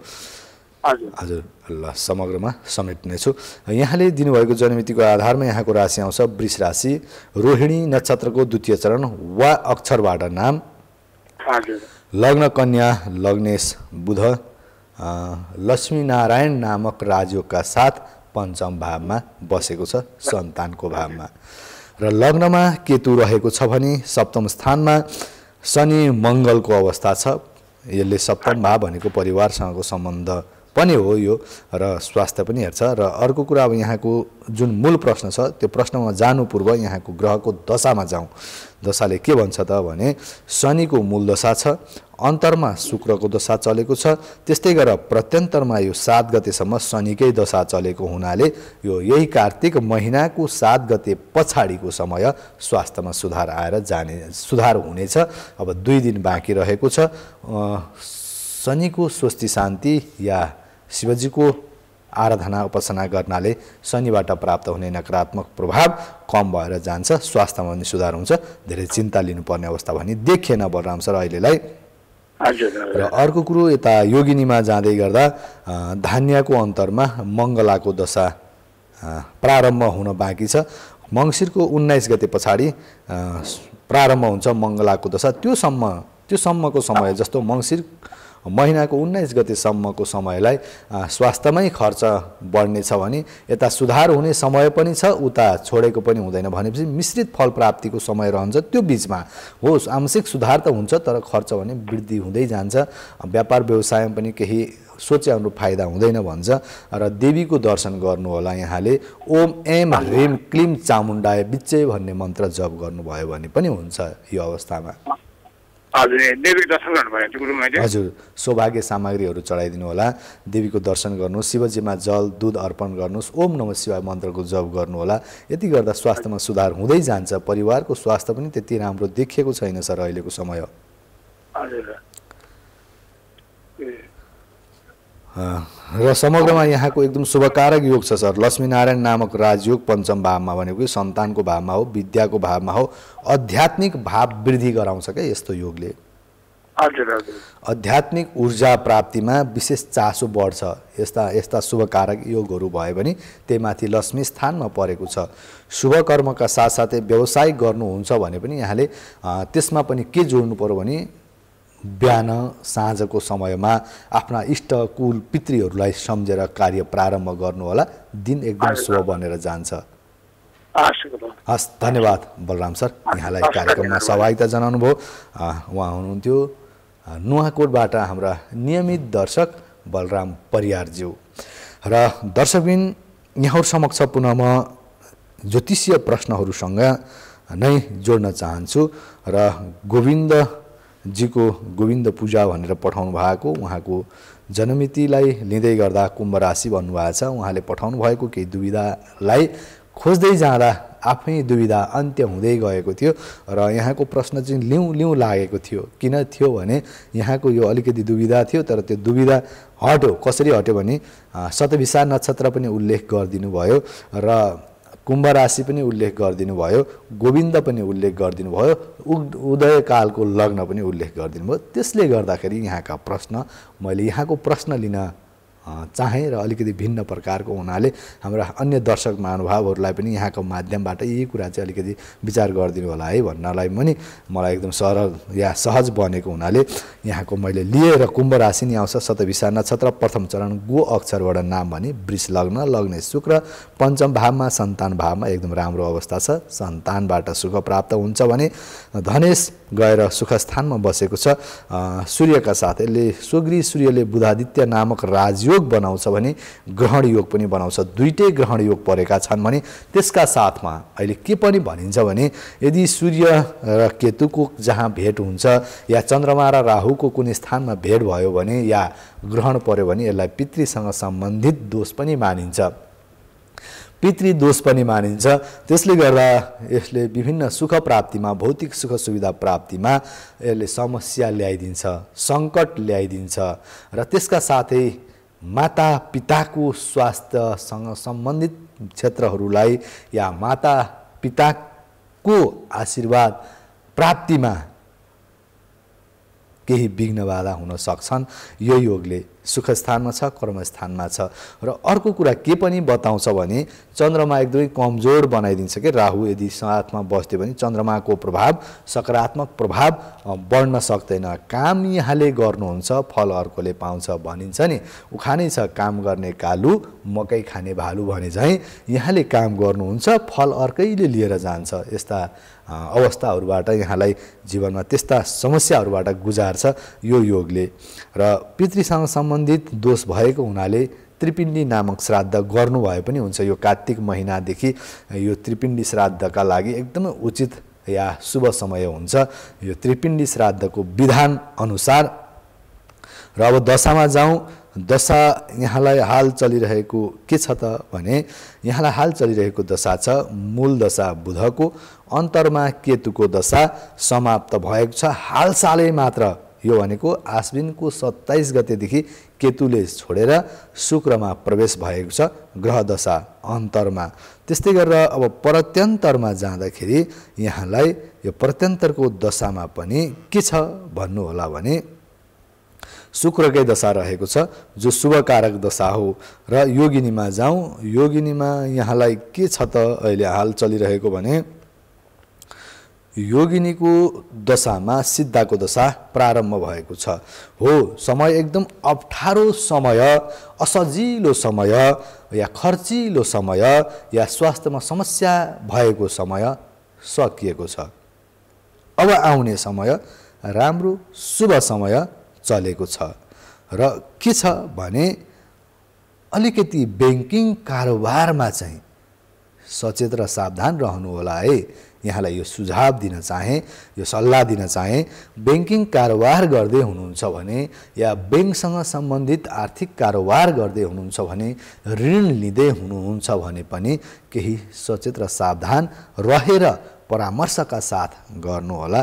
हजुर ल समग्रमा समेट्नेछु यहाँले दिनुभएको जनमितिको आधारमा यहाँको राशि आउँछ वृष राशि रोहिणी नक्षत्रको द्वितीय चरण वा अक्षरबाट नाम लग्न कन्या लग्नेश बुध लक्ष्मीनारायण नामक राजयोगका साथ पञ्चम भावमा बसेको छ सन्तानको भावमा र लग्नमा केतु रहेको छ भने सप्तम स्थानमा शनि मङ्गलको अवस्था छ यसले सप्तम भाव भनेको परिवारसँगको सम्बन्ध पनि हो यो र स्वास्थ्य पनि हेर्छ र अर्को कुरा अब यहाँको जुन मूल प्रश्न छ त्यो प्रश्नमा जानु पूर्व यहाँको ग्रहको दशामा जाउँ दशाले के भन्छ त भने शनिको मूल दशा छ अन्तरमा शुक्रको दशा चलेको छ त्यस्तै गरेर प्रत्यन्तरमा यो सात गतेसम्म शनिकै दशा चलेको हुनाले यो यही कार्तिक महिनाको सात गते पछाडिको समय स्वास्थ्यमा सुधार आएर जाने सुधार हुनेछ अब दुई दिन बाँकी रहेको छ शनिको स्वस्ति शान्ति या शिवजीको आराधना उपासना गर्नाले शनिबाट प्राप्त हुने नकारात्मक प्रभाव कम भएर जान्छ स्वास्थ्यमा पनि सुधार हुन्छ धेरै चिन्ता लिनुपर्ने अवस्था भनी देखिएन बलराम सर अहिलेलाई र अर्को कुरो यता योगिनीमा जाँदै गर्दा धान्याको अन्तरमा मङ्गलाको दशा प्रारम्भ हुन बाँकी छ मङ्सिरको उन्नाइस गते पछाडि प्रारम्भ हुन्छ मङ्गलाको दशा त्योसम्म त्योसम्मको समय जस्तो मङ्सिर महिनाको उन्नाइस गतिसम्मको समयलाई स्वास्थ्यमै खर्च बढ्नेछ भने यता सुधार हुने समय पनि छ उता छोडेको पनि हुँदैन भनेपछि मिश्रित फल प्राप्तिको समय रहन्छ त्यो बिचमा होस् आंशिक सुधार त हुन्छ तर खर्च भने वृद्धि हुँदै जान्छ व्यापार व्यवसायमा पनि केही सोचे अनुरूप फाइदा हुँदैन भन्छ र देवीको दर्शन गर्नु होला यहाँले ओम एम ह्रीम क्लिम चामुण्डाय बिचे भन्ने मन्त्र जप गर्नुभयो भने पनि हुन्छ यो अवस्थामा हजुर सौभाग्य सामग्रीहरू चढाइदिनु होला देवीको दर्शन गर्नु शिवजीमा जल दुध अर्पण गर्नुहोस् ओम नम शिवाय मन्त्रको जप गर्नुहोला यति गर्दा स्वास्थ्यमा सुधार हुँदै जान्छ परिवारको स्वास्थ्य पनि त्यति राम्रो देखिएको छैन सर अहिलेको समय हजुर र समग्रमा यहाँको एकदम शुभकारक योग छ सर लक्ष्मीनारायण नामक राजयोग पञ्चम भावमा भनेको सन्तानको भावमा हो विद्याको भावमा हो आध्यात्मिक भाव वृद्धि गराउँछ क्या यस्तो योगले हजुर आध्यात्मिक ऊर्जा प्राप्तिमा विशेष चासो बढ्छ यस्ता यस्ता शुभकारक योगहरू भयो भने त्यही माथि लक्ष्मी स्थानमा परेको छ शुभ कर्मका साथसाथै व्यवसाय गर्नुहुन्छ भने पनि यहाँले त्यसमा पनि के जोड्नु पर्यो भने बिहान साँझको समयमा आफ्ना इष्ट कुल पितृहरूलाई सम्झेर कार्य प्रारम्भ गर्नुहोला दिन एकदम शुभ बनेर जान्छ हस् धन्यवाद बलराम सर यहाँलाई कार्यक्रममा सहभागिता जनाउनु भयो उहाँ हुनुहुन्थ्यो नुवाकोटबाट हाम्रा नियमित दर्शक बलराम परियारज्यू र दर्शकबिन यहाँहरू समक्ष पुनः म ज्योतिषीय प्रश्नहरूसँग नै जोड्न चाहन्छु र गोविन्द जीको गोविन्द पूजा भनेर पठाउनु भएको उहाँको जनमितिलाई लिँदै गर्दा कुम्भ राशि भन्नुभएको छ उहाँले पठाउनु भएको केही दुविधालाई खोज्दै जाँदा आफै दुविधा अन्त्य हुँदै गएको थियो र यहाँको प्रश्न चाहिँ लिउँ लिउँ लागेको थियो किन थियो भने यहाँको यो अलिकति दुविधा थियो तर त्यो दुविधा हट्यो कसरी हट्यो भने सतविसा नक्षत्र पनि उल्लेख गरिदिनु भयो र कुम्भ राशि पनि उल्लेख गरिदिनु भयो गोविन्द पनि उल्लेख गरिदिनु भयो उदयकालको लग्न पनि उल्लेख गरिदिनु भयो त्यसले गर्दाखेरि यहाँका प्रश्न मैले यहाँको प्रश्न लिन चाहेँ र अलिकति भिन्न प्रकारको हुनाले हाम्रा अन्य दर्शक महानुभावहरूलाई पनि यहाँको माध्यमबाट यही कुरा चाहिँ अलिकति विचार गरिदिनु होला है भन्नलाई पनि मलाई एकदम सरल या सहज बनेको हुनाले यहाँको मैले लिएर कुम्भ राशि नि आउँछ सतविसा नक्षत्र प्रथम चरण गो अक्षरबाट नाम भने वृष लग्न लग्ने शुक्र पञ्चम भावमा सन्तान भावमा एकदम राम्रो अवस्था छ सन्तानबाट सुख प्राप्त हुन्छ भने धनेश गएर सुखस्थानमा बसेको छ सूर्यका साथ यसले सुग्री सूर्यले बुधादित्य नामक राजयोग योग बनाउँछ भने ग्रहण योग पनि बनाउँछ दुइटै ग्रहण योग परेका छन् भने त्यसका साथमा अहिले के पनि भनिन्छ भने यदि सूर्य र केतुको जहाँ भेट हुन्छ या चन्द्रमा र राहुको कुनै स्थानमा भेट भयो भने या ग्रहण पर्यो भने यसलाई पितृसँग सम्बन्धित दोष पनि मानिन्छ पितृ दोष पनि मानिन्छ त्यसले गर्दा यसले विभिन्न सुख प्राप्तिमा भौतिक सुख सुविधा प्राप्तिमा यसले समस्या ल्याइदिन्छ सङ्कट ल्याइदिन्छ र त्यसका साथै माता पिताको स्वास्थ्यसँग सम्बन्धित क्षेत्रहरूलाई या माता पिताको आशीर्वाद प्राप्तिमा केही विघ्न बाधा हुन सक्छन् यो योगले सुखस्थानमा छ कर्मस्थानमा छ र अर्को कुरा के पनि बताउँछ भने चन्द्रमा एकदमै कमजोर बनाइदिन्छ कि राहु यदि साथमा बस्थ्यो भने चन्द्रमाको प्रभाव सकारात्मक प्रभाव बढ्न सक्दैन काम यहाँले गर्नुहुन्छ फल अर्कोले पाउँछ भनिन्छ नि उखानै छ काम गर्ने कालु मकै खाने भालु भने झैँ यहाँले काम गर्नुहुन्छ फल अर्कैले लिएर जान्छ यस्ता अवस्थाहरूबाट यहाँलाई जीवनमा त्यस्ता समस्याहरूबाट गुजार्छ यो योगले र पितृसँग सम्बन्धित दोष भएको हुनाले त्रिपिण्डी नामक श्राद्ध गर्नुभए पनि हुन्छ यो कार्तिक महिनादेखि यो त्रिपिण्डी श्राद्धका लागि एकदमै उचित या शुभ समय हुन्छ यो त्रिपिण्डी श्राद्धको विधान अनुसार र अब दशामा जाउँ दशा यहाँलाई हाल चलिरहेको के छ त भने यहाँलाई हाल चलिरहेको दशा छ मूल दशा बुधको अन्तरमा केतुको दशा समाप्त भएको छ हालसालै मात्र यो भनेको आश्विनको सत्ताइस गतेदेखि केतुले छोडेर शुक्रमा प्रवेश भएको छ ग्रह दशा अन्तरमा त्यस्तै गरेर अब प्रत्यन्तरमा जाँदाखेरि यहाँलाई यो प्रत्यन्तरको दशामा पनि के छ भन्नुहोला भने शुक्रकै दशा रहेको छ जो शुभकारक दशा हो र योगिनीमा जाउँ योगिनीमा यहाँलाई के छ त अहिले हाल चलिरहेको भने योगिनीको दशामा सिद्धाको दशा प्रारम्भ भएको छ हो समय एकदम अप्ठ्यारो समय असजिलो समय या खर्चिलो समय या स्वास्थ्यमा समस्या भएको समय सकिएको छ अब आउने समय राम्रो शुभ समय चलेको छ र के छ भने अलिकति ब्याङ्किङ कारोबारमा चाहिँ सचेत र सावधान रहनुहोला है यहाँलाई यो सुझाव दिन चाहे यो सल्लाह दिन चाहे ब्याङ्किङ कारोबार गर्दै हुनुहुन्छ भने या ब्याङ्कसँग सम्बन्धित आर्थिक कारोबार गर्दै हुनुहुन्छ भने ऋण लिँदै हुनुहुन्छ भने पनि केही सचेत र सावधान रहेर परामर्शका साथ गर्नुहोला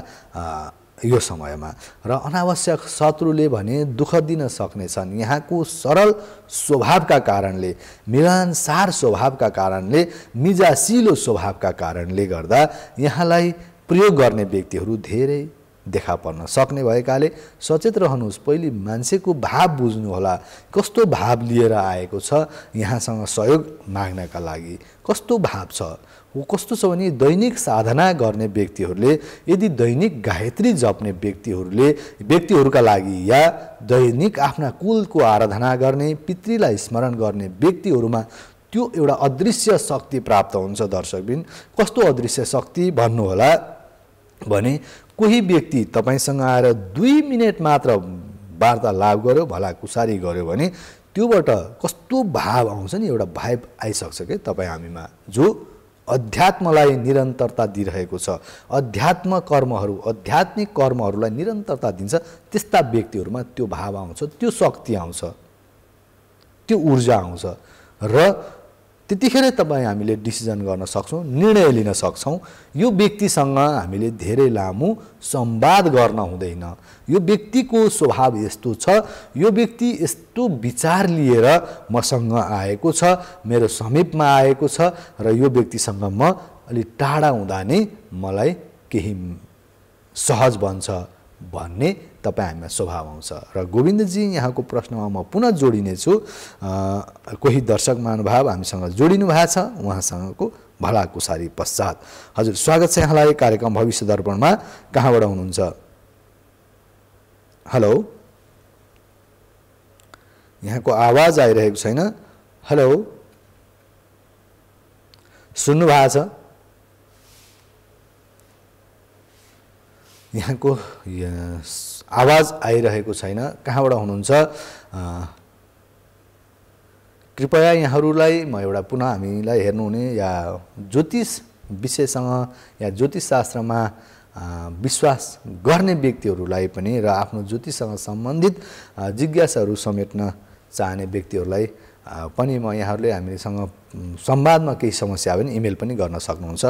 यो समयमा र अनावश्यक शत्रुले भने दुःख दिन सक्नेछन् यहाँको सरल स्वभावका कारणले मिलनसार स्वभावका कारणले मिजासिलो स्वभावका कारणले गर्दा यहाँलाई प्रयोग गर्ने व्यक्तिहरू धेरै देखा पर्न सक्ने भएकाले सचेत रहनुहोस् पहिले मान्छेको भाव बुझ्नुहोला कस्तो भाव लिएर आएको छ यहाँसँग सहयोग माग्नका लागि कस्तो भाव छ कस्तो छ भने दैनिक साधना गर्ने व्यक्तिहरूले यदि दैनिक गायत्री जप्ने व्यक्तिहरूले व्यक्तिहरूका लागि या दैनिक आफ्ना कुलको आराधना गर्ने पितृलाई स्मरण गर्ने व्यक्तिहरूमा त्यो एउटा अदृश्य शक्ति प्राप्त हुन्छ दर्शकबिन कस्तो अदृश्य शक्ति भन्नुहोला भने कोही व्यक्ति तपाईँसँग आएर दुई मिनट मात्र वार्तालाप गर्यो भला कुसारी गर्यो भने त्योबाट कस्तो भाव आउँछ नि एउटा भाइब आइसक्छ कि तपाईँ हामीमा जो अध्यात्मलाई निरन्तरता दिइरहेको छ अध्यात्म कर्महरू आध्यात्मिक कर्महरूलाई निरन्तरता दिन्छ त्यस्ता व्यक्तिहरूमा त्यो भाव आउँछ त्यो शक्ति आउँछ त्यो ऊर्जा आउँछ र त्यतिखेरै तपाईँ हामीले डिसिजन गर्न सक्छौँ निर्णय लिन सक्छौँ यो व्यक्तिसँग हामीले धेरै लामो संवाद गर्न हुँदैन यो व्यक्तिको स्वभाव यस्तो छ यो व्यक्ति यस्तो विचार लिएर मसँग आएको छ मेरो समीपमा आएको छ र यो व्यक्तिसँग म अलिक टाढा हुँदा नै मलाई केही सहज बन्छ भन्ने तपाईँ हामीमा स्वभाव आउँछ र गोविन्दजी यहाँको प्रश्नमा म पुनः जोडिनेछु कोही दर्शक महानुभाव हामीसँग जोडिनु भएको छ उहाँसँगको भलाकुसारी पश्चात हजुर स्वागत छ यहाँलाई कार्यक्रम भविष्य दर्पणमा कहाँबाट हुनुहुन्छ हेलो यहाँको आवाज आइरहेको छैन हेलो सुन्नु भएको छ यहाँको आवाज आइरहेको छैन कहाँबाट हुनुहुन्छ कृपया यहाँहरूलाई म एउटा पुनः हामीलाई हेर्नुहुने या ज्योतिष विषयसँग या ज्योतिष शास्त्रमा विश्वास गर्ने व्यक्तिहरूलाई पनि र आफ्नो ज्योतिषसँग सम्बन्धित जिज्ञासाहरू समेट्न चाहने व्यक्तिहरूलाई पनि म यहाँहरूले हामीसँग संवादमा केही समस्या भने इमेल पनि गर्न सक्नुहुन्छ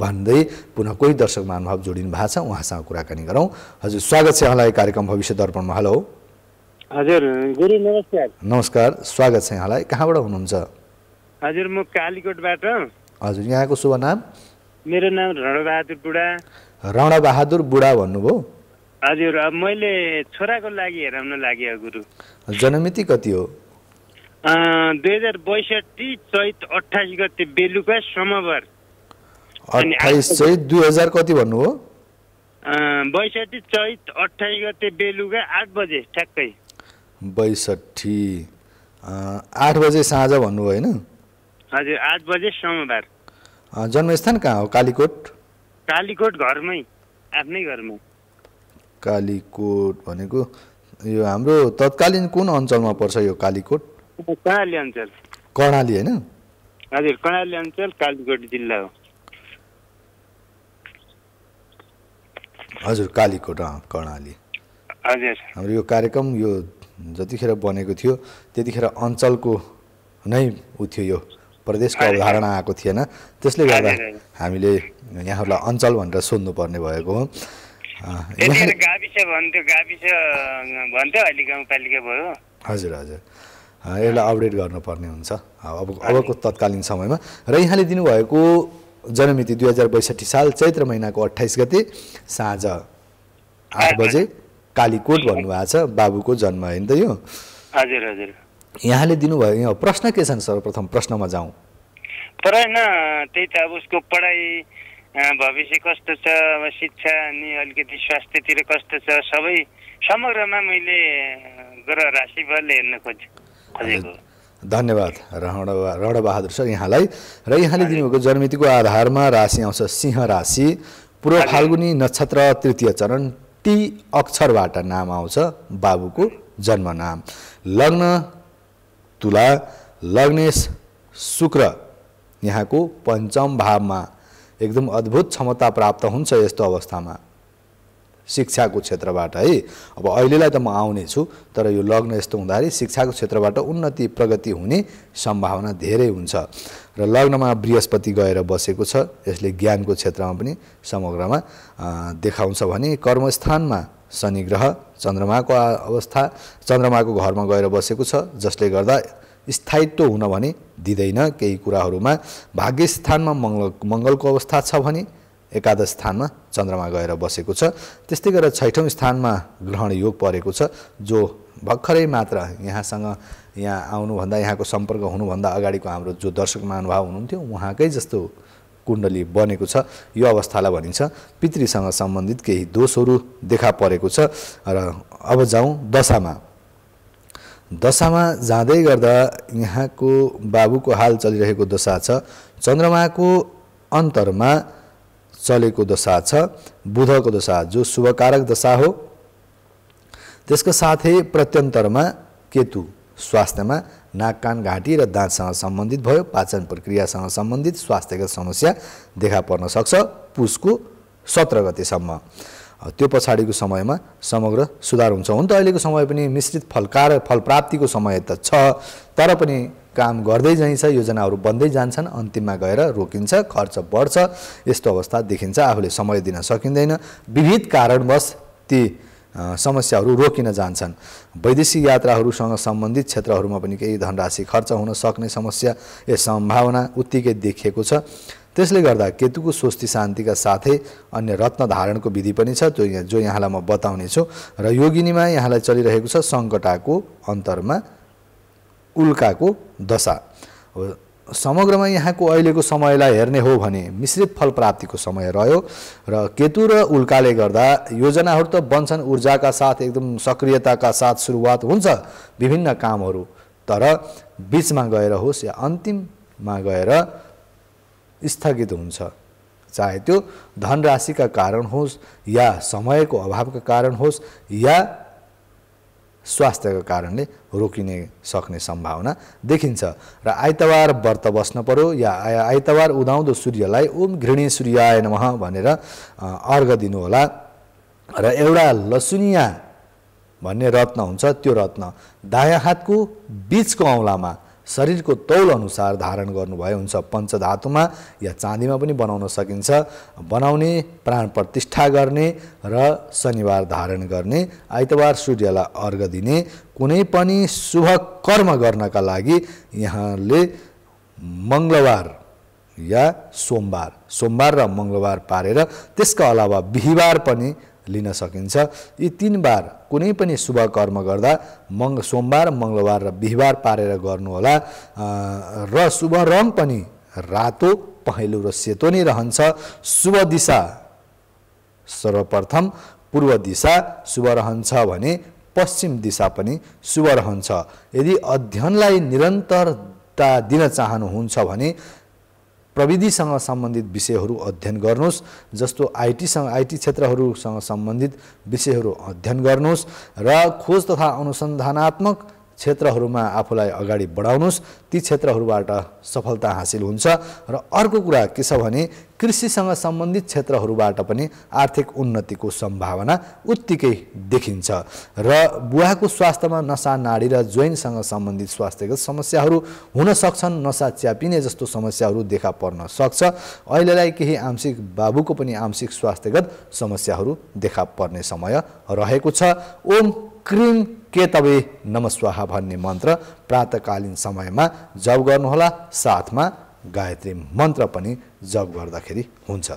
भन्दै पुनः कोही दर्शक महानुभाव जोडिनु भएको छ उहाँसँग कुराकानी गरौँ हजुर स्वागत छ यहाँलाई कार्यक्रम भविष्य दर्पणमा हेलो हजुर गुरु नमस्कार नमस्कार स्वागत छ यहाँलाई कहाँबाट हुनुहुन्छ हजुर म कालीकोटबाट हजुर यहाँको शुभ नाम मेरो नाम रणबहादुर बुढा रणबहादुर बुढा भन्नुभयो हजुर मैले छोराको लागि हेराउन लागि गुरु जन्ममिति कति हो दुई हजार बैसठी चैत अठाइस गते बेलुका समवर अठाइस चैत दुई हजार कति भन्नुभयो बैसठी चैत अठाइस गते बेलुका आठ बजे ठ्याक्कै बैसठी आठ बजे साँझ भन्नुभयो होइन हजुर आठ बजे सोमबार जन्मस्थान कहाँ हो कालीकोट कालीकोट घरमै आफ्नै घरमा कालीकोट भनेको यो हाम्रो तत्कालीन कुन अञ्चलमा पर्छ यो कालीकोट कर्णाली अञ्चल कर्णाली होइन हजुर कर्णाली अञ्चल कालीकोट जिल्ला हो हजुर कालीकोट कर्णाली हजुर हाम्रो यो कार्यक्रम यो जतिखेर बनेको थियो त्यतिखेर अञ्चलको नै ऊ थियो यो प्रदेशको अवधारणा आएको थिएन त्यसले गर्दा हामीले यहाँहरूलाई अञ्चल भनेर सोध्नुपर्ने भएको हो गाविस भन्थ्यो गाविस भन्थ्यो अहिले गाउँपालिका भयो हजुर हजुर यसलाई अपडेट गर्नुपर्ने हुन्छ अब अबको तत्कालीन समयमा र यहाँले दिनुभएको जनमिति दुई हजार बैसठी साल चैत्र महिनाको अठाइस गते साँझ आठ बजे कालीकोट भन्नुभएको छ बाबुको जन्म होइन त यो हजुर हजुर यहाँले दिनुभयो यहाँ प्रश्न के छन् सर्वप्रथम प्रश्नमा जाउँ न त्यही त अब उसको पढाइ भविष्य कस्तो छ अब शिक्षा अनि अलिकति स्वास्थ्यतिर कस्तो छ सबै समग्रमा मैले ग्रह राशिफल हेर्न खोजेँ धन्यवाद रहण रणबहादुर सर यहाँलाई र यहाँले दिनुभएको जनमितिको आधारमा राशि आउँछ सिंह राशि पूर्व फाल्गुनी नक्षत्र तृतीय चरण टी अक्षरबाट नाम आउँछ बाबुको जन्म नाम लग्न तुला लग्नेश शुक्र यहाँको पञ्चम भावमा एकदम अद्भुत क्षमता प्राप्त हुन्छ यस्तो अवस्थामा शिक्षाको क्षेत्रबाट है अब अहिलेलाई त म आउने छु तर यो लग्न यस्तो हुँदाखेरि शिक्षाको क्षेत्रबाट उन्नति प्रगति हुने सम्भावना धेरै हुन्छ र लग्नमा बृहस्पति गएर बसेको छ यसले ज्ञानको क्षेत्रमा पनि समग्रमा देखाउँछ भने कर्मस्थानमा शनि ग्रह चन्द्रमाको अवस्था चन्द्रमाको घरमा गएर बसेको छ जसले गर्दा स्थायित्व हुन भने दिँदैन केही कुराहरूमा भाग्यस्थानमा मङ्गल मङ्गलको अवस्था छ भने एकादश स्थानमा चन्द्रमा गएर बसेको छ त्यस्तै गरेर छैठौँ स्थानमा ग्रहण योग परेको छ जो भर्खरै मात्र यहाँसँग यहाँ आउनुभन्दा यहाँको सम्पर्क हुनुभन्दा अगाडिको हाम्रो जो दर्शक महानुभाव हुनुहुन्थ्यो उहाँकै जस्तो कुण्डली बनेको छ यो अवस्थालाई भनिन्छ पितृसँग सम्बन्धित केही दोषहरू देखा परेको छ र अब जाउँ दशामा दशामा जाँदै गर्दा यहाँको बाबुको हाल चलिरहेको दशा छ चन्द्रमाको अन्तरमा चलेको दशा छ बुधको दशा जो शुभकारक दशा हो त्यसको साथै प्रत्यन्तरमा केतु स्वास्थ्यमा नाक कान घाँटी र दाँतसँग सम्बन्धित भयो पाचन प्रक्रियासँग सम्बन्धित स्वास्थ्यको समस्या देखा पर्न सक्छ पुसको सत्र गतेसम्म त्यो पछाडिको समयमा समग्र सुधार हुन्छ हुन त अहिलेको समय पनि मिश्रित फलकार फलप्राप्तिको समय त छ तर पनि काम गर्दै जाइन्छ योजनाहरू बन्दै जान्छन् अन्तिममा गएर रोकिन्छ खर्च बढ्छ यस्तो अवस्था देखिन्छ आफूले समय दिन सकिँदैन विविध कारणवश ती समस्याहरू रोकिन जान्छन् वैदेशिक यात्राहरूसँग सम्बन्धित क्षेत्रहरूमा पनि केही धनराशि खर्च हुन सक्ने समस्या यस सम्भावना उत्तिकै देखिएको छ त्यसले गर्दा केतुको स्वस्ति शान्तिका साथै अन्य रत्न धारणको विधि पनि छ त्यो जो यहाँलाई म बताउने छु र योगिनीमा यहाँलाई चलिरहेको छ सङ्कटाको अन्तरमा उल्काको दशा समग्रमा यहाँको अहिलेको समयलाई हेर्ने हो भने मिश्रित फल प्राप्तिको समय रह्यो र केतु र उल्काले गर्दा योजनाहरू त बन्छन् ऊर्जाका साथ एकदम सक्रियताका साथ सुरुवात हुन्छ विभिन्न कामहरू तर बिचमा गएर होस् या अन्तिममा गएर स्थगित हुन्छ चाहे त्यो धनराशिका कारण होस् या समयको अभावका कारण होस् या स्वास्थ्यको कारणले रोकिने सक्ने सम्भावना देखिन्छ र आइतबार व्रत बस्न पर्यो या आइतबार उदाउँदो सूर्यलाई ओम घृणी सूर्याय नमः भनेर अर्घ दिनुहोला र एउटा लसुनिया भन्ने रत्न हुन्छ त्यो रत्न दायाँ हातको बिचको औँलामा शरीरको तौल अनुसार धारण गर्नुभए हुन्छ पञ्चधातुमा या चाँदीमा पनि बनाउन सकिन्छ बनाउने प्राण प्रतिष्ठा गर्ने र शनिबार धारण गर्ने आइतबार सूर्यलाई अर्घ दिने कुनै पनि शुभ कर्म गर्नका लागि यहाँले मङ्गलबार या सोमबार सोमबार र मङ्गलबार पारेर त्यसका अलावा बिहिबार पनि लिन सकिन्छ यी तिन कुनै पनि शुभ कर्म गर्दा मङ्ग सोमबार मङ्गलबार र बिहिबार पारेर गर्नुहोला र शुभ रङ पनि रातो पहेँलो र सेतो नै रहन्छ शुभ दिशा सर्वप्रथम पूर्व दिशा शुभ रहन्छ भने पश्चिम दिशा पनि शुभ रहन्छ यदि अध्ययनलाई निरन्तरता दिन चाहनुहुन्छ भने प्रविधिसँग सम्बन्धित विषयहरू अध्ययन गर्नुहोस् जस्तो आइटीसँग आइटी क्षेत्रहरूसँग सम्बन्धित विषयहरू अध्ययन गर्नुहोस् र खोज तथा अनुसन्धानात्मक क्षेत्रहरूमा आफूलाई अगाडि बढाउनुहोस् ती क्षेत्रहरूबाट सफलता हासिल हुन्छ र अर्को कुरा के छ भने कृषिसँग सम्बन्धित क्षेत्रहरूबाट पनि आर्थिक उन्नतिको सम्भावना उत्तिकै देखिन्छ र बुवाको स्वास्थ्यमा नसा नाडी र ज्वाइनसँग सम्बन्धित स्वास्थ्यगत समस्याहरू हुन सक्छन् नसा च्यापिने जस्तो समस्याहरू देखा पर्न सक्छ अहिलेलाई केही आंशिक बाबुको पनि आंशिक स्वास्थ्यगत समस्याहरू देखा पर्ने समय रहेको छ ओम क्रिम के तबे नमस्वाहा भन्ने मन्त्र प्रातकालीन समयमा जप गर्नुहोला साथमा गायत्री मन्त्र पनि जप गर्दाखेरि हुन्छ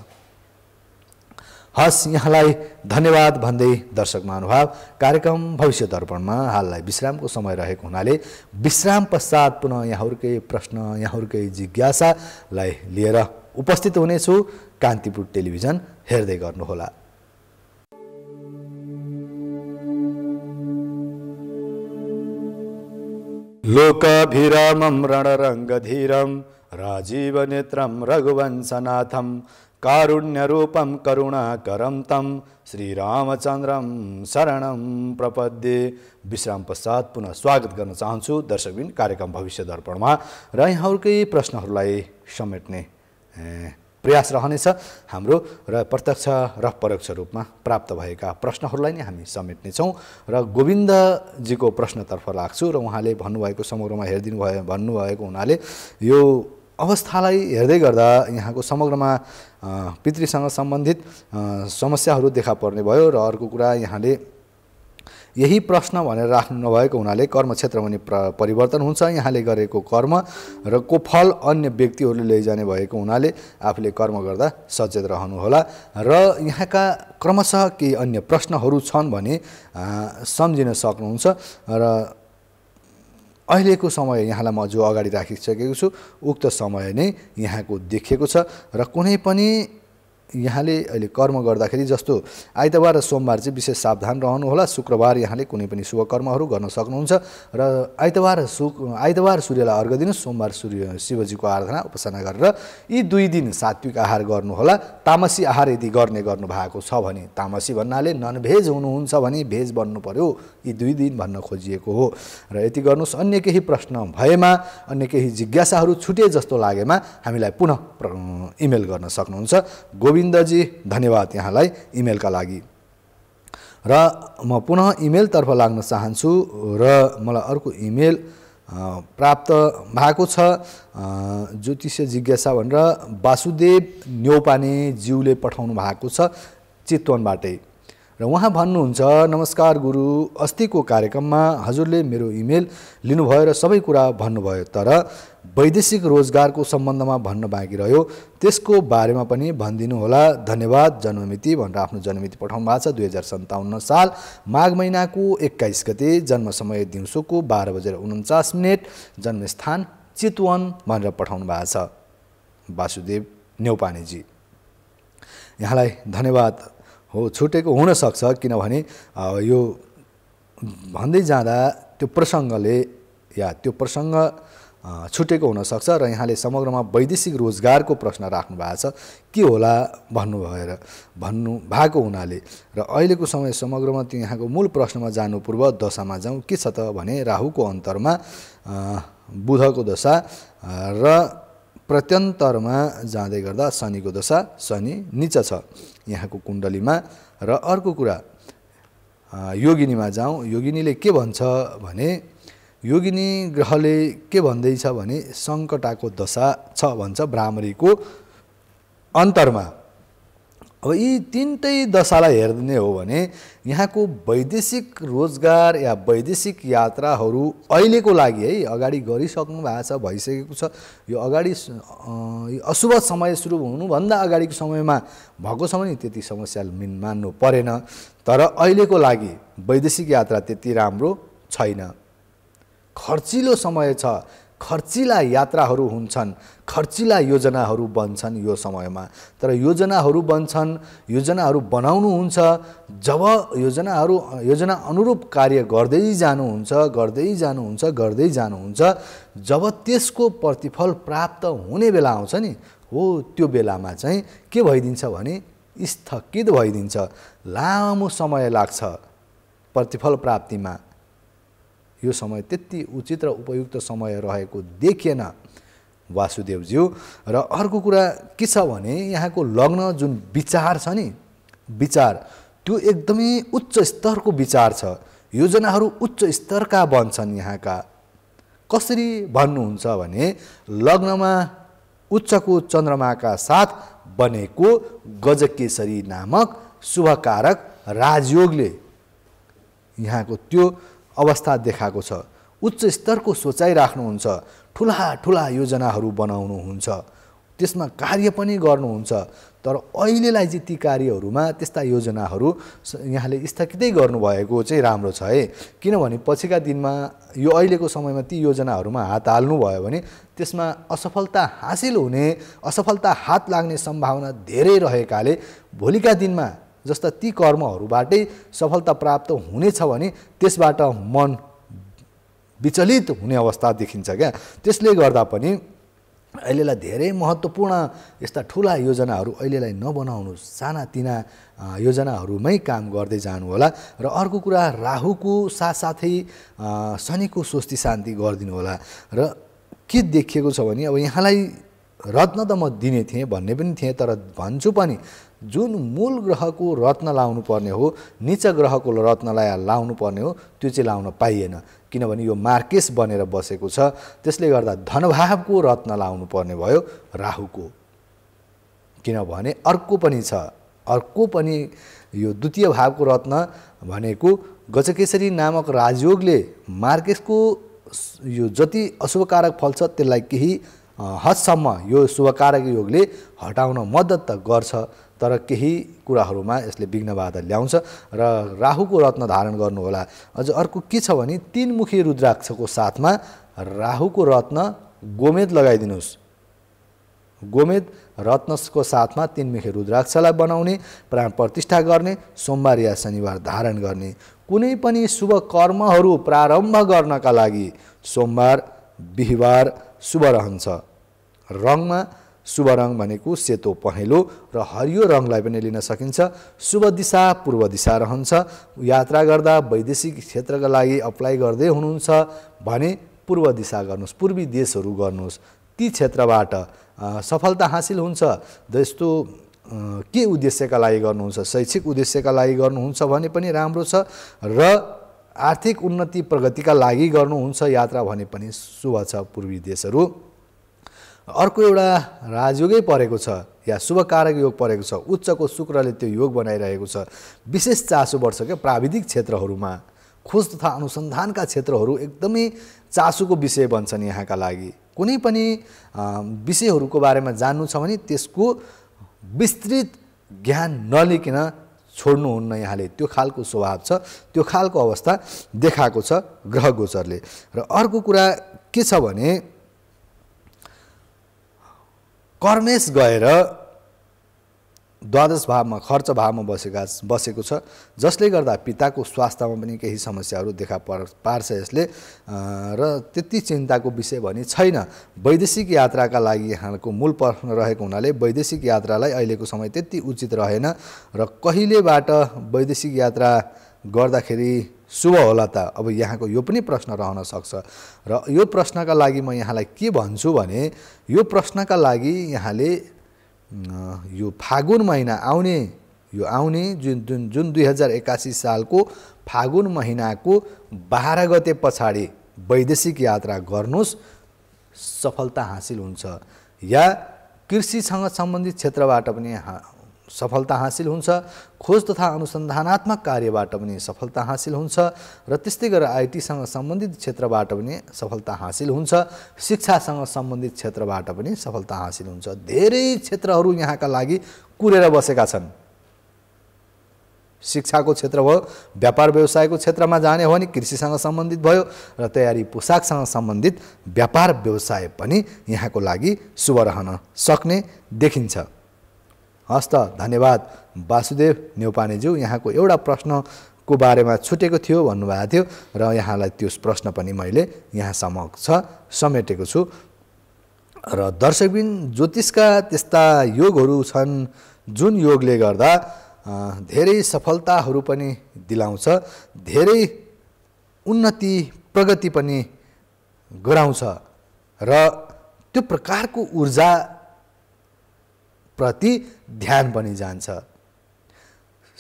हस् यहाँलाई धन्यवाद भन्दै दर्शक महानुभाव कार्यक्रम भविष्य दर्पणमा हाललाई विश्रामको समय रहेको हुनाले विश्राम पश्चात पुनः यहाँहरूकै प्रश्न यहाँहरूकै जिज्ञासालाई लिएर उपस्थित हुनेछु कान्तिपुर टेलिभिजन हेर्दै गर्नुहोला लोकाभिरामं रणरङ्गधीरं राजीवनेत्रं रघुवंशनाथं कारुण्यरूपं करुणाकरं तं श्रीरामचन्द्रं शरणं प्रपद्ये विश्राम पश्चात पुनः स्वागत गर्न चाहन्छु दर्शकबिन कार्यक्रम भविष्य दर्पणमा र यहाँहरूकै प्रश्नहरूलाई समेट्ने प्रयास रहनेछ हाम्रो र प्रत्यक्ष र परोक्ष रूपमा प्राप्त भएका प्रश्नहरूलाई नै हामी समेट्नेछौँ र गोविन्दजीको प्रश्नतर्फ लाग्छु र उहाँले भन्नुभएको समग्रमा हेरिदिनु भयो भन्नुभएको हुनाले यो अवस्थालाई हेर्दै गर्दा यहाँको समग्रमा पितृसँग सम्बन्धित समस्याहरू देखा पर्ने भयो र अर्को कुरा यहाँले यही प्रश्न भनेर राख्नु नभएको हुनाले कर्म क्षेत्रमा नि परिवर्तन हुन्छ यहाँले गरेको कर्म र को फल अन्य व्यक्तिहरूले लैजाने भएको हुनाले आफूले कर्म गर्दा सचेत रहनुहोला र यहाँका क्रमशः केही अन्य प्रश्नहरू छन् भने सम्झिन सक्नुहुन्छ र अहिलेको समय यहाँलाई म जो अगाडि राखिसकेको छु उक्त समय नै यहाँको देखिएको छ र कुनै पनि यहाँले अहिले कर्म गर्दाखेरि जस्तो आइतबार र सोमबार चाहिँ विशेष सावधान रहनुहोला शुक्रबार यहाँले कुनै पनि शुभ शुभकर्महरू गर्न सक्नुहुन्छ र आइतबार सु आइतबार सूर्यलाई अर्घ दिनुहोस् सोमबार सूर्य शिवजीको आराधना उपासना गरेर यी दुई दिन सात्विक आहार गर्नुहोला तामसी आहार यदि गर्ने गर्नु भएको छ भने तामसी भन्नाले नन भेज हुनुहुन्छ भने भेज बन्नु पर्यो यी दुई दिन भन्न खोजिएको हो र यति गर्नुहोस् अन्य केही प्रश्न भएमा अन्य केही जिज्ञासाहरू छुटे जस्तो लागेमा हामीलाई पुनः इमेल गर्न सक्नुहुन्छ गोविन्द गोविन्दजी धन्यवाद यहाँलाई इमेलका लागि र म पुनः इमेलतर्फ लाग्न चाहन्छु र मलाई अर्को इमेल प्राप्त भएको छ ज्योतिष जिज्ञासा भनेर वासुदेव ज्यूले पठाउनु भएको छ चितवनबाटै र उहाँ भन्नुहुन्छ नमस्कार गुरु अस्तिको कार्यक्रममा हजुरले मेरो इमेल लिनुभयो र सबै कुरा भन्नुभयो तर वैदेशिक रोजगारको सम्बन्धमा भन्न बाँकी रह्यो त्यसको बारेमा पनि होला धन्यवाद जन्ममिति भनेर आफ्नो जन्ममिति पठाउनु भएको छ दुई हजार सन्ताउन्न साल माघ महिनाको एक्काइस गते जन्म समय दिउँसोको बाह्र बजेर उन्चास मिनट जन्मस्थान चितवन भनेर पठाउनु भएको छ वासुदेव न्यौपानेजी यहाँलाई धन्यवाद हो छुटेको हुनसक्छ किनभने यो भन्दै जाँदा त्यो प्रसङ्गले या त्यो प्रसङ्ग छुटेको हुनसक्छ र यहाँले समग्रमा वैदेशिक रोजगारको प्रश्न राख्नु भएको छ के होला भन्नुभएर भन्नु भएको हुनाले र अहिलेको समय समग्रमा त्यो यहाँको मूल प्रश्नमा जानु पूर्व दशामा जाउँ के छ त भने राहुको अन्तरमा बुधको दशा र प्रत्यन्तरमा जाँदै गर्दा शनिको दशा शनि निच छ यहाँको कुण्डलीमा र अर्को कुरा योगिनीमा जाउँ योगिनीले के भन्छ भने योगिनी ग्रहले के भन्दैछ भने सङ्कटाको दशा छ भन्छ भ्रामरीको अन्तरमा अब यी तिनटै दशालाई हेर्ने हो भने यहाँको वैदेशिक रोजगार या वैदेशिक यात्राहरू अहिलेको लागि है अगाडि गरिसक्नु भएको छ भइसकेको छ यो अगाडि अशुभ समय सुरु हुनुभन्दा अगाडिको समयमा भएको छ भने त्यति समस्या मान्नु परेन तर अहिलेको लागि वैदेशिक यात्रा त्यति राम्रो छैन खर्चिलो समय छ खर्चिला यात्राहरू हुन्छन् खर्चिला योजनाहरू बन्छन् यो समयमा तर योजनाहरू बन्छन् योजनाहरू बनाउनुहुन्छ जब योजनाहरू योजना अनुरूप कार्य गर्दै जानुहुन्छ गर्दै जानुहुन्छ गर्दै जानुहुन्छ जब त्यसको प्रतिफल प्राप्त हुने बेला आउँछ नि हो त्यो बेलामा चाहिँ के भइदिन्छ भने स्थगित भइदिन्छ लामो समय लाग्छ प्रतिफल प्राप्तिमा यो समय त्यति उचित र उपयुक्त समय रहेको देखिएन वासुदेवज्यू र अर्को कुरा के छ भने यहाँको लग्न जुन विचार छ नि विचार त्यो एकदमै उच्च स्तरको विचार छ योजनाहरू उच्च स्तरका बन्छन् यहाँका कसरी भन्नुहुन्छ भने लग्नमा उच्चको चन्द्रमाका साथ बनेको गजकेशरी नामक शुभकारक राजयोगले यहाँको त्यो अवस्था देखाएको छ उच्च स्तरको सोचाइ राख्नुहुन्छ ठुला ठुला योजनाहरू बनाउनुहुन्छ त्यसमा कार्य पनि गर्नुहुन्छ तर अहिलेलाई चाहिँ ती कार्यहरूमा त्यस्ता योजनाहरू यहाँले स्थगितै गर्नुभएको चाहिँ राम्रो छ है किनभने पछिका दिनमा यो अहिलेको समयमा ती योजनाहरूमा हात हाल्नुभयो भने त्यसमा असफलता हासिल हुने असफलता हात लाग्ने सम्भावना धेरै रहेकाले भोलिका दिनमा जस्ता ती कर्महरूबाटै सफलता प्राप्त हुनेछ भने त्यसबाट मन विचलित हुने अवस्था देखिन्छ क्या त्यसले गर्दा पनि अहिलेलाई धेरै महत्त्वपूर्ण यस्ता ठुला योजनाहरू अहिलेलाई नबनाउनु सानातिना योजनाहरूमै काम गर्दै जानुहोला र अर्को कुरा राहुको साथसाथै शनिको स्वस्ति शान्ति गरिदिनु होला र के देखिएको छ भने अब यहाँलाई रत्न त म दिने थिएँ भन्ने पनि थिएँ तर भन्छु पनि जुन मूल ग्रहको रत्न लाउनु पर्ने हो निच ग्रहको रत्नलाई लाउनु पर्ने हो त्यो चाहिँ लाउन पाइएन किनभने यो मार्केस बनेर बसेको छ त्यसले गर्दा धनभावको रत्न लाउनु पर्ने भयो राहुको किनभने अर्को पनि छ अर्को पनि यो द्वितीय भावको रत्न भनेको गजकेशरी नामक राजयोगले मार्केसको यो जति अशुभकारक फल छ त्यसलाई केही हदसम्म यो शुभकारक योगले हटाउन मद्दत त गर्छ तर केही कुराहरूमा यसले विघ्न बाधा ल्याउँछ र राहुको रत्न धारण गर्नुहोला अझ अर्को के छ भने तिनमुखी रुद्राक्षको साथमा राहुको रत्न गोमेद लगाइदिनुहोस् गोमेद रत्नको साथमा मुखी रुद्राक्षलाई बनाउने प्राण प्रतिष्ठा गर्ने सोमबार या शनिबार धारण गर्ने कुनै पनि शुभ कर्महरू प्रारम्भ गर्नका लागि सोमबार बिहिबार शुभ रहन्छ रङमा शुभ रङ भनेको सेतो पहेँलो र हरियो रङलाई पनि लिन सकिन्छ शुभ दिशा पूर्व दिशा रहन्छ यात्रा गर्दा वैदेशिक क्षेत्रका लागि अप्लाई गर्दै हुनुहुन्छ भने पूर्व दिशा गर्नुहोस् पूर्वी देशहरू गर्नुहोस् ती क्षेत्रबाट सफलता हासिल हुन्छ जस्तो के उद्देश्यका लागि गर्नुहुन्छ शैक्षिक उद्देश्यका लागि गर्नुहुन्छ भने पनि राम्रो छ र आर्थिक उन्नति प्रगतिका लागि गर्नुहुन्छ यात्रा भने पनि शुभ छ पूर्वी देशहरू अर्को एउटा राजयोगै परेको छ या शुभकारक योग परेको छ उच्चको शुक्रले त्यो योग बनाइरहेको छ विशेष चासो बढ्छ क्या प्राविधिक क्षेत्रहरूमा खोज तथा अनुसन्धानका क्षेत्रहरू एकदमै चासोको विषय बन्छन् यहाँका लागि कुनै पनि विषयहरूको बारेमा जान्नु छ भने त्यसको विस्तृत ज्ञान नलिकन छोड्नुहुन्न यहाँले त्यो खालको स्वभाव छ त्यो खालको अवस्था देखाएको छ ग्रह गोचरले र अर्को कुरा के छ भने कर्मेश गएर द्वादश भावमा खर्च भावमा बसेका बसेको छ जसले गर्दा पिताको स्वास्थ्यमा पनि केही समस्याहरू देखा पर् पार्छ यसले र त्यति चिन्ताको विषय भने छैन वैदेशिक यात्राका लागि यहाँको मूल प्रश्न रहेको हुनाले वैदेशिक यात्रालाई अहिलेको समय त्यति उचित रहेन र कहिलेबाट वैदेशिक यात्रा गर्दाखेरि शुभ होला त अब यहाँको यो पनि प्रश्न रहन सक्छ र यो प्रश्नका लागि म यहाँलाई के भन्छु भने यो प्रश्नका लागि यहाँले यो फागुन महिना आउने यो आउने जुन जुन जुन दुई हजार एक्कासी सालको फागुन महिनाको बाह्र गते पछाडि वैदेशिक यात्रा गर्नुहोस् सफलता हासिल हुन्छ या कृषिसँग सम्बन्धित क्षेत्रबाट पनि सफलता हासिल हुन्छ खोज तथा अनुसन्धानात्मक कार्यबाट पनि सफलता हासिल हुन्छ र त्यस्तै गरेर आइटीसँग सम्बन्धित क्षेत्रबाट पनि सफलता हासिल हुन्छ शिक्षासँग सम्बन्धित क्षेत्रबाट पनि सफलता हासिल हुन्छ धेरै क्षेत्रहरू यहाँका लागि कुरेर बसेका छन् शिक्षाको क्षेत्र भयो व्यापार व्यवसायको क्षेत्रमा जाने हो भने कृषिसँग सम्बन्धित भयो र तयारी पोसाकसँग सम्बन्धित व्यापार व्यवसाय पनि यहाँको लागि शुभ रहन सक्ने देखिन्छ हस्त धन्यवाद वासुदेव न्यौपानेज्यू यहाँको एउटा प्रश्नको बारेमा छुटेको थियो भन्नुभएको थियो र यहाँलाई त्यो प्रश्न पनि मैले यहाँ समक्ष समेटेको छु र दर्शकबिन ज्योतिषका त्यस्ता योगहरू छन् जुन योगले गर्दा धेरै सफलताहरू पनि दिलाउँछ धेरै उन्नति प्रगति पनि गराउँछ र त्यो प्रकारको ऊर्जाप्रति ध्यान पनि जान्छ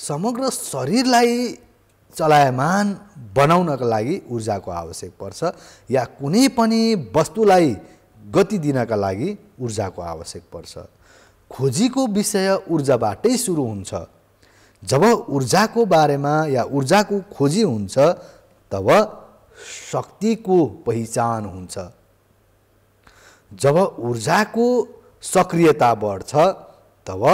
समग्र शरीरलाई चलायमान बनाउनका लागि ऊर्जाको आवश्यक पर्छ या कुनै पनि वस्तुलाई गति दिनका लागि ऊर्जाको आवश्यक पर्छ खोजीको विषय ऊर्जाबाटै सुरु हुन्छ जब ऊर्जाको बारेमा या ऊर्जाको खोजी हुन्छ तब शक्तिको पहिचान हुन्छ जब ऊर्जाको सक्रियता बढ्छ तब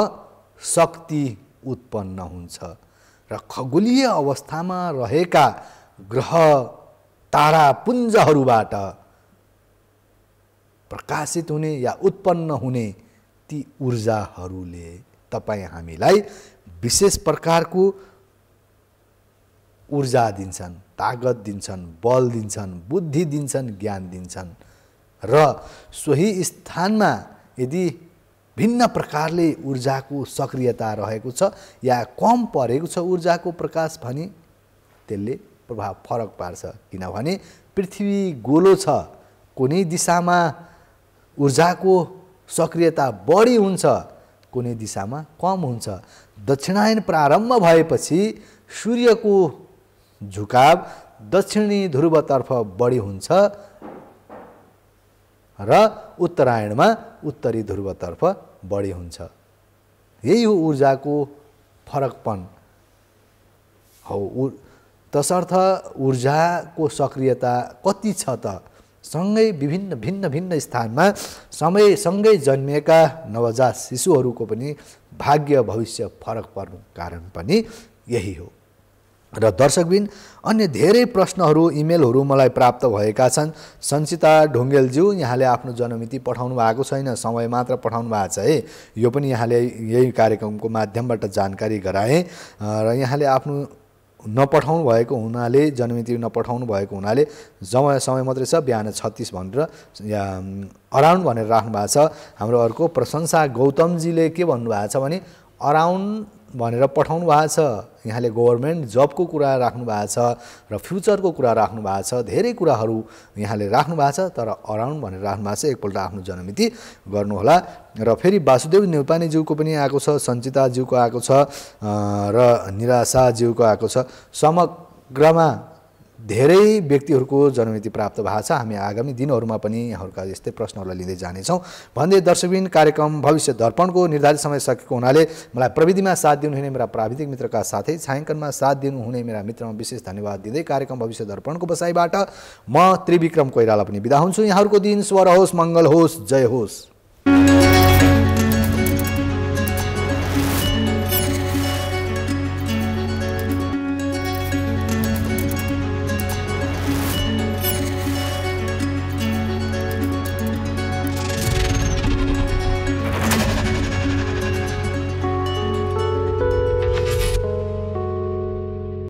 शक्ति उत्पन्न हुन्छ र खगोलीय अवस्थामा रहेका ग्रह तारापुञ्जहरूबाट प्रकाशित हुने या उत्पन्न हुने ती ऊर्जाहरूले तपाईँ हामीलाई विशेष प्रकारको ऊर्जा दिन्छन् तागत दिन्छन् बल दिन्छन् बुद्धि दिन्छन् ज्ञान दिन्छन् र सोही स्थानमा यदि भिन्न प्रकारले ऊर्जाको सक्रियता रहेको छ या कम परेको छ ऊर्जाको प्रकाश भने त्यसले प्रभाव फरक पार्छ किनभने पृथ्वी गोलो छ कुनै दिशामा ऊर्जाको सक्रियता बढी हुन्छ कुनै दिशामा कम हुन्छ दक्षिणायन प्रारम्भ भएपछि सूर्यको झुकाव दक्षिणी ध्रुवतर्फ बढी हुन्छ र उत्तरायणमा उत्तरी ध्रुवतर्फ बढी हुन्छ यही हो ऊर्जाको फरकपन हो तसर्थ ऊर्जाको सक्रियता कति छ त सँगै विभिन्न भिन्न भिन्न स्थानमा समयसँगै जन्मिएका नवजात शिशुहरूको पनि भाग्य भविष्य फरक पर्नु कारण पनि यही हो र दर्शकबिन अन्य धेरै प्रश्नहरू इमेलहरू मलाई प्राप्त भएका छन् सञ्चिता ढुङ्गेलज्यू यहाँले आफ्नो जन्ममिति पठाउनु भएको छैन समय मात्र पठाउनु भएको छ है यो पनि यहाँले यही कार्यक्रमको माध्यमबाट जानकारी गराए र यहाँले आफ्नो नपठाउनु भएको हुनाले जन्ममिति नपठाउनु भएको हुनाले जमा समय मात्रै छ बिहान छत्तिस भनेर या अराउन्ड भनेर राख्नु भएको छ हाम्रो अर्को प्रशंसा गौतमजीले के भन्नुभएको छ भने अराउन्ड भनेर पठाउनु भएको छ यहाँले गभर्मेन्ट जबको कुरा राख्नु भएको छ र फ्युचरको कुरा राख्नु भएको छ धेरै कुराहरू यहाँले राख्नु भएको छ तर अराउन्ड भनेर राख्नु भएको छ एकपल्ट आफ्नो जनमिति गर्नुहोला र फेरि वासुदेव नेपानीज्यूको पनि आएको छ सञ्चिताज्यूको आएको छ र निराशाज्यूको आएको छ समग्रमा धेरै व्यक्तिहरूको जनमिति प्राप्त भएको छ हामी आगामी दिनहरूमा पनि यहाँहरूका यस्तै प्रश्नहरूलाई लिँदै जानेछौँ भन्दै दर्शकबिन कार्यक्रम भविष्य दर्पणको निर्धारित समय सकेको हुनाले मलाई प्रविधिमा साथ दिनुहुने मेरा प्राविधिक मित्रका साथै छायाङ्कनमा साथ दिनुहुने मेरा मित्रमा विशेष धन्यवाद दिँदै कार्यक्रम भविष्य दर्पणको बसाइबाट म त्रिविक्रम कोइराला पनि बिदा हुन्छु यहाँहरूको दिन स्वर होस् मङ्गल होस् जय होस्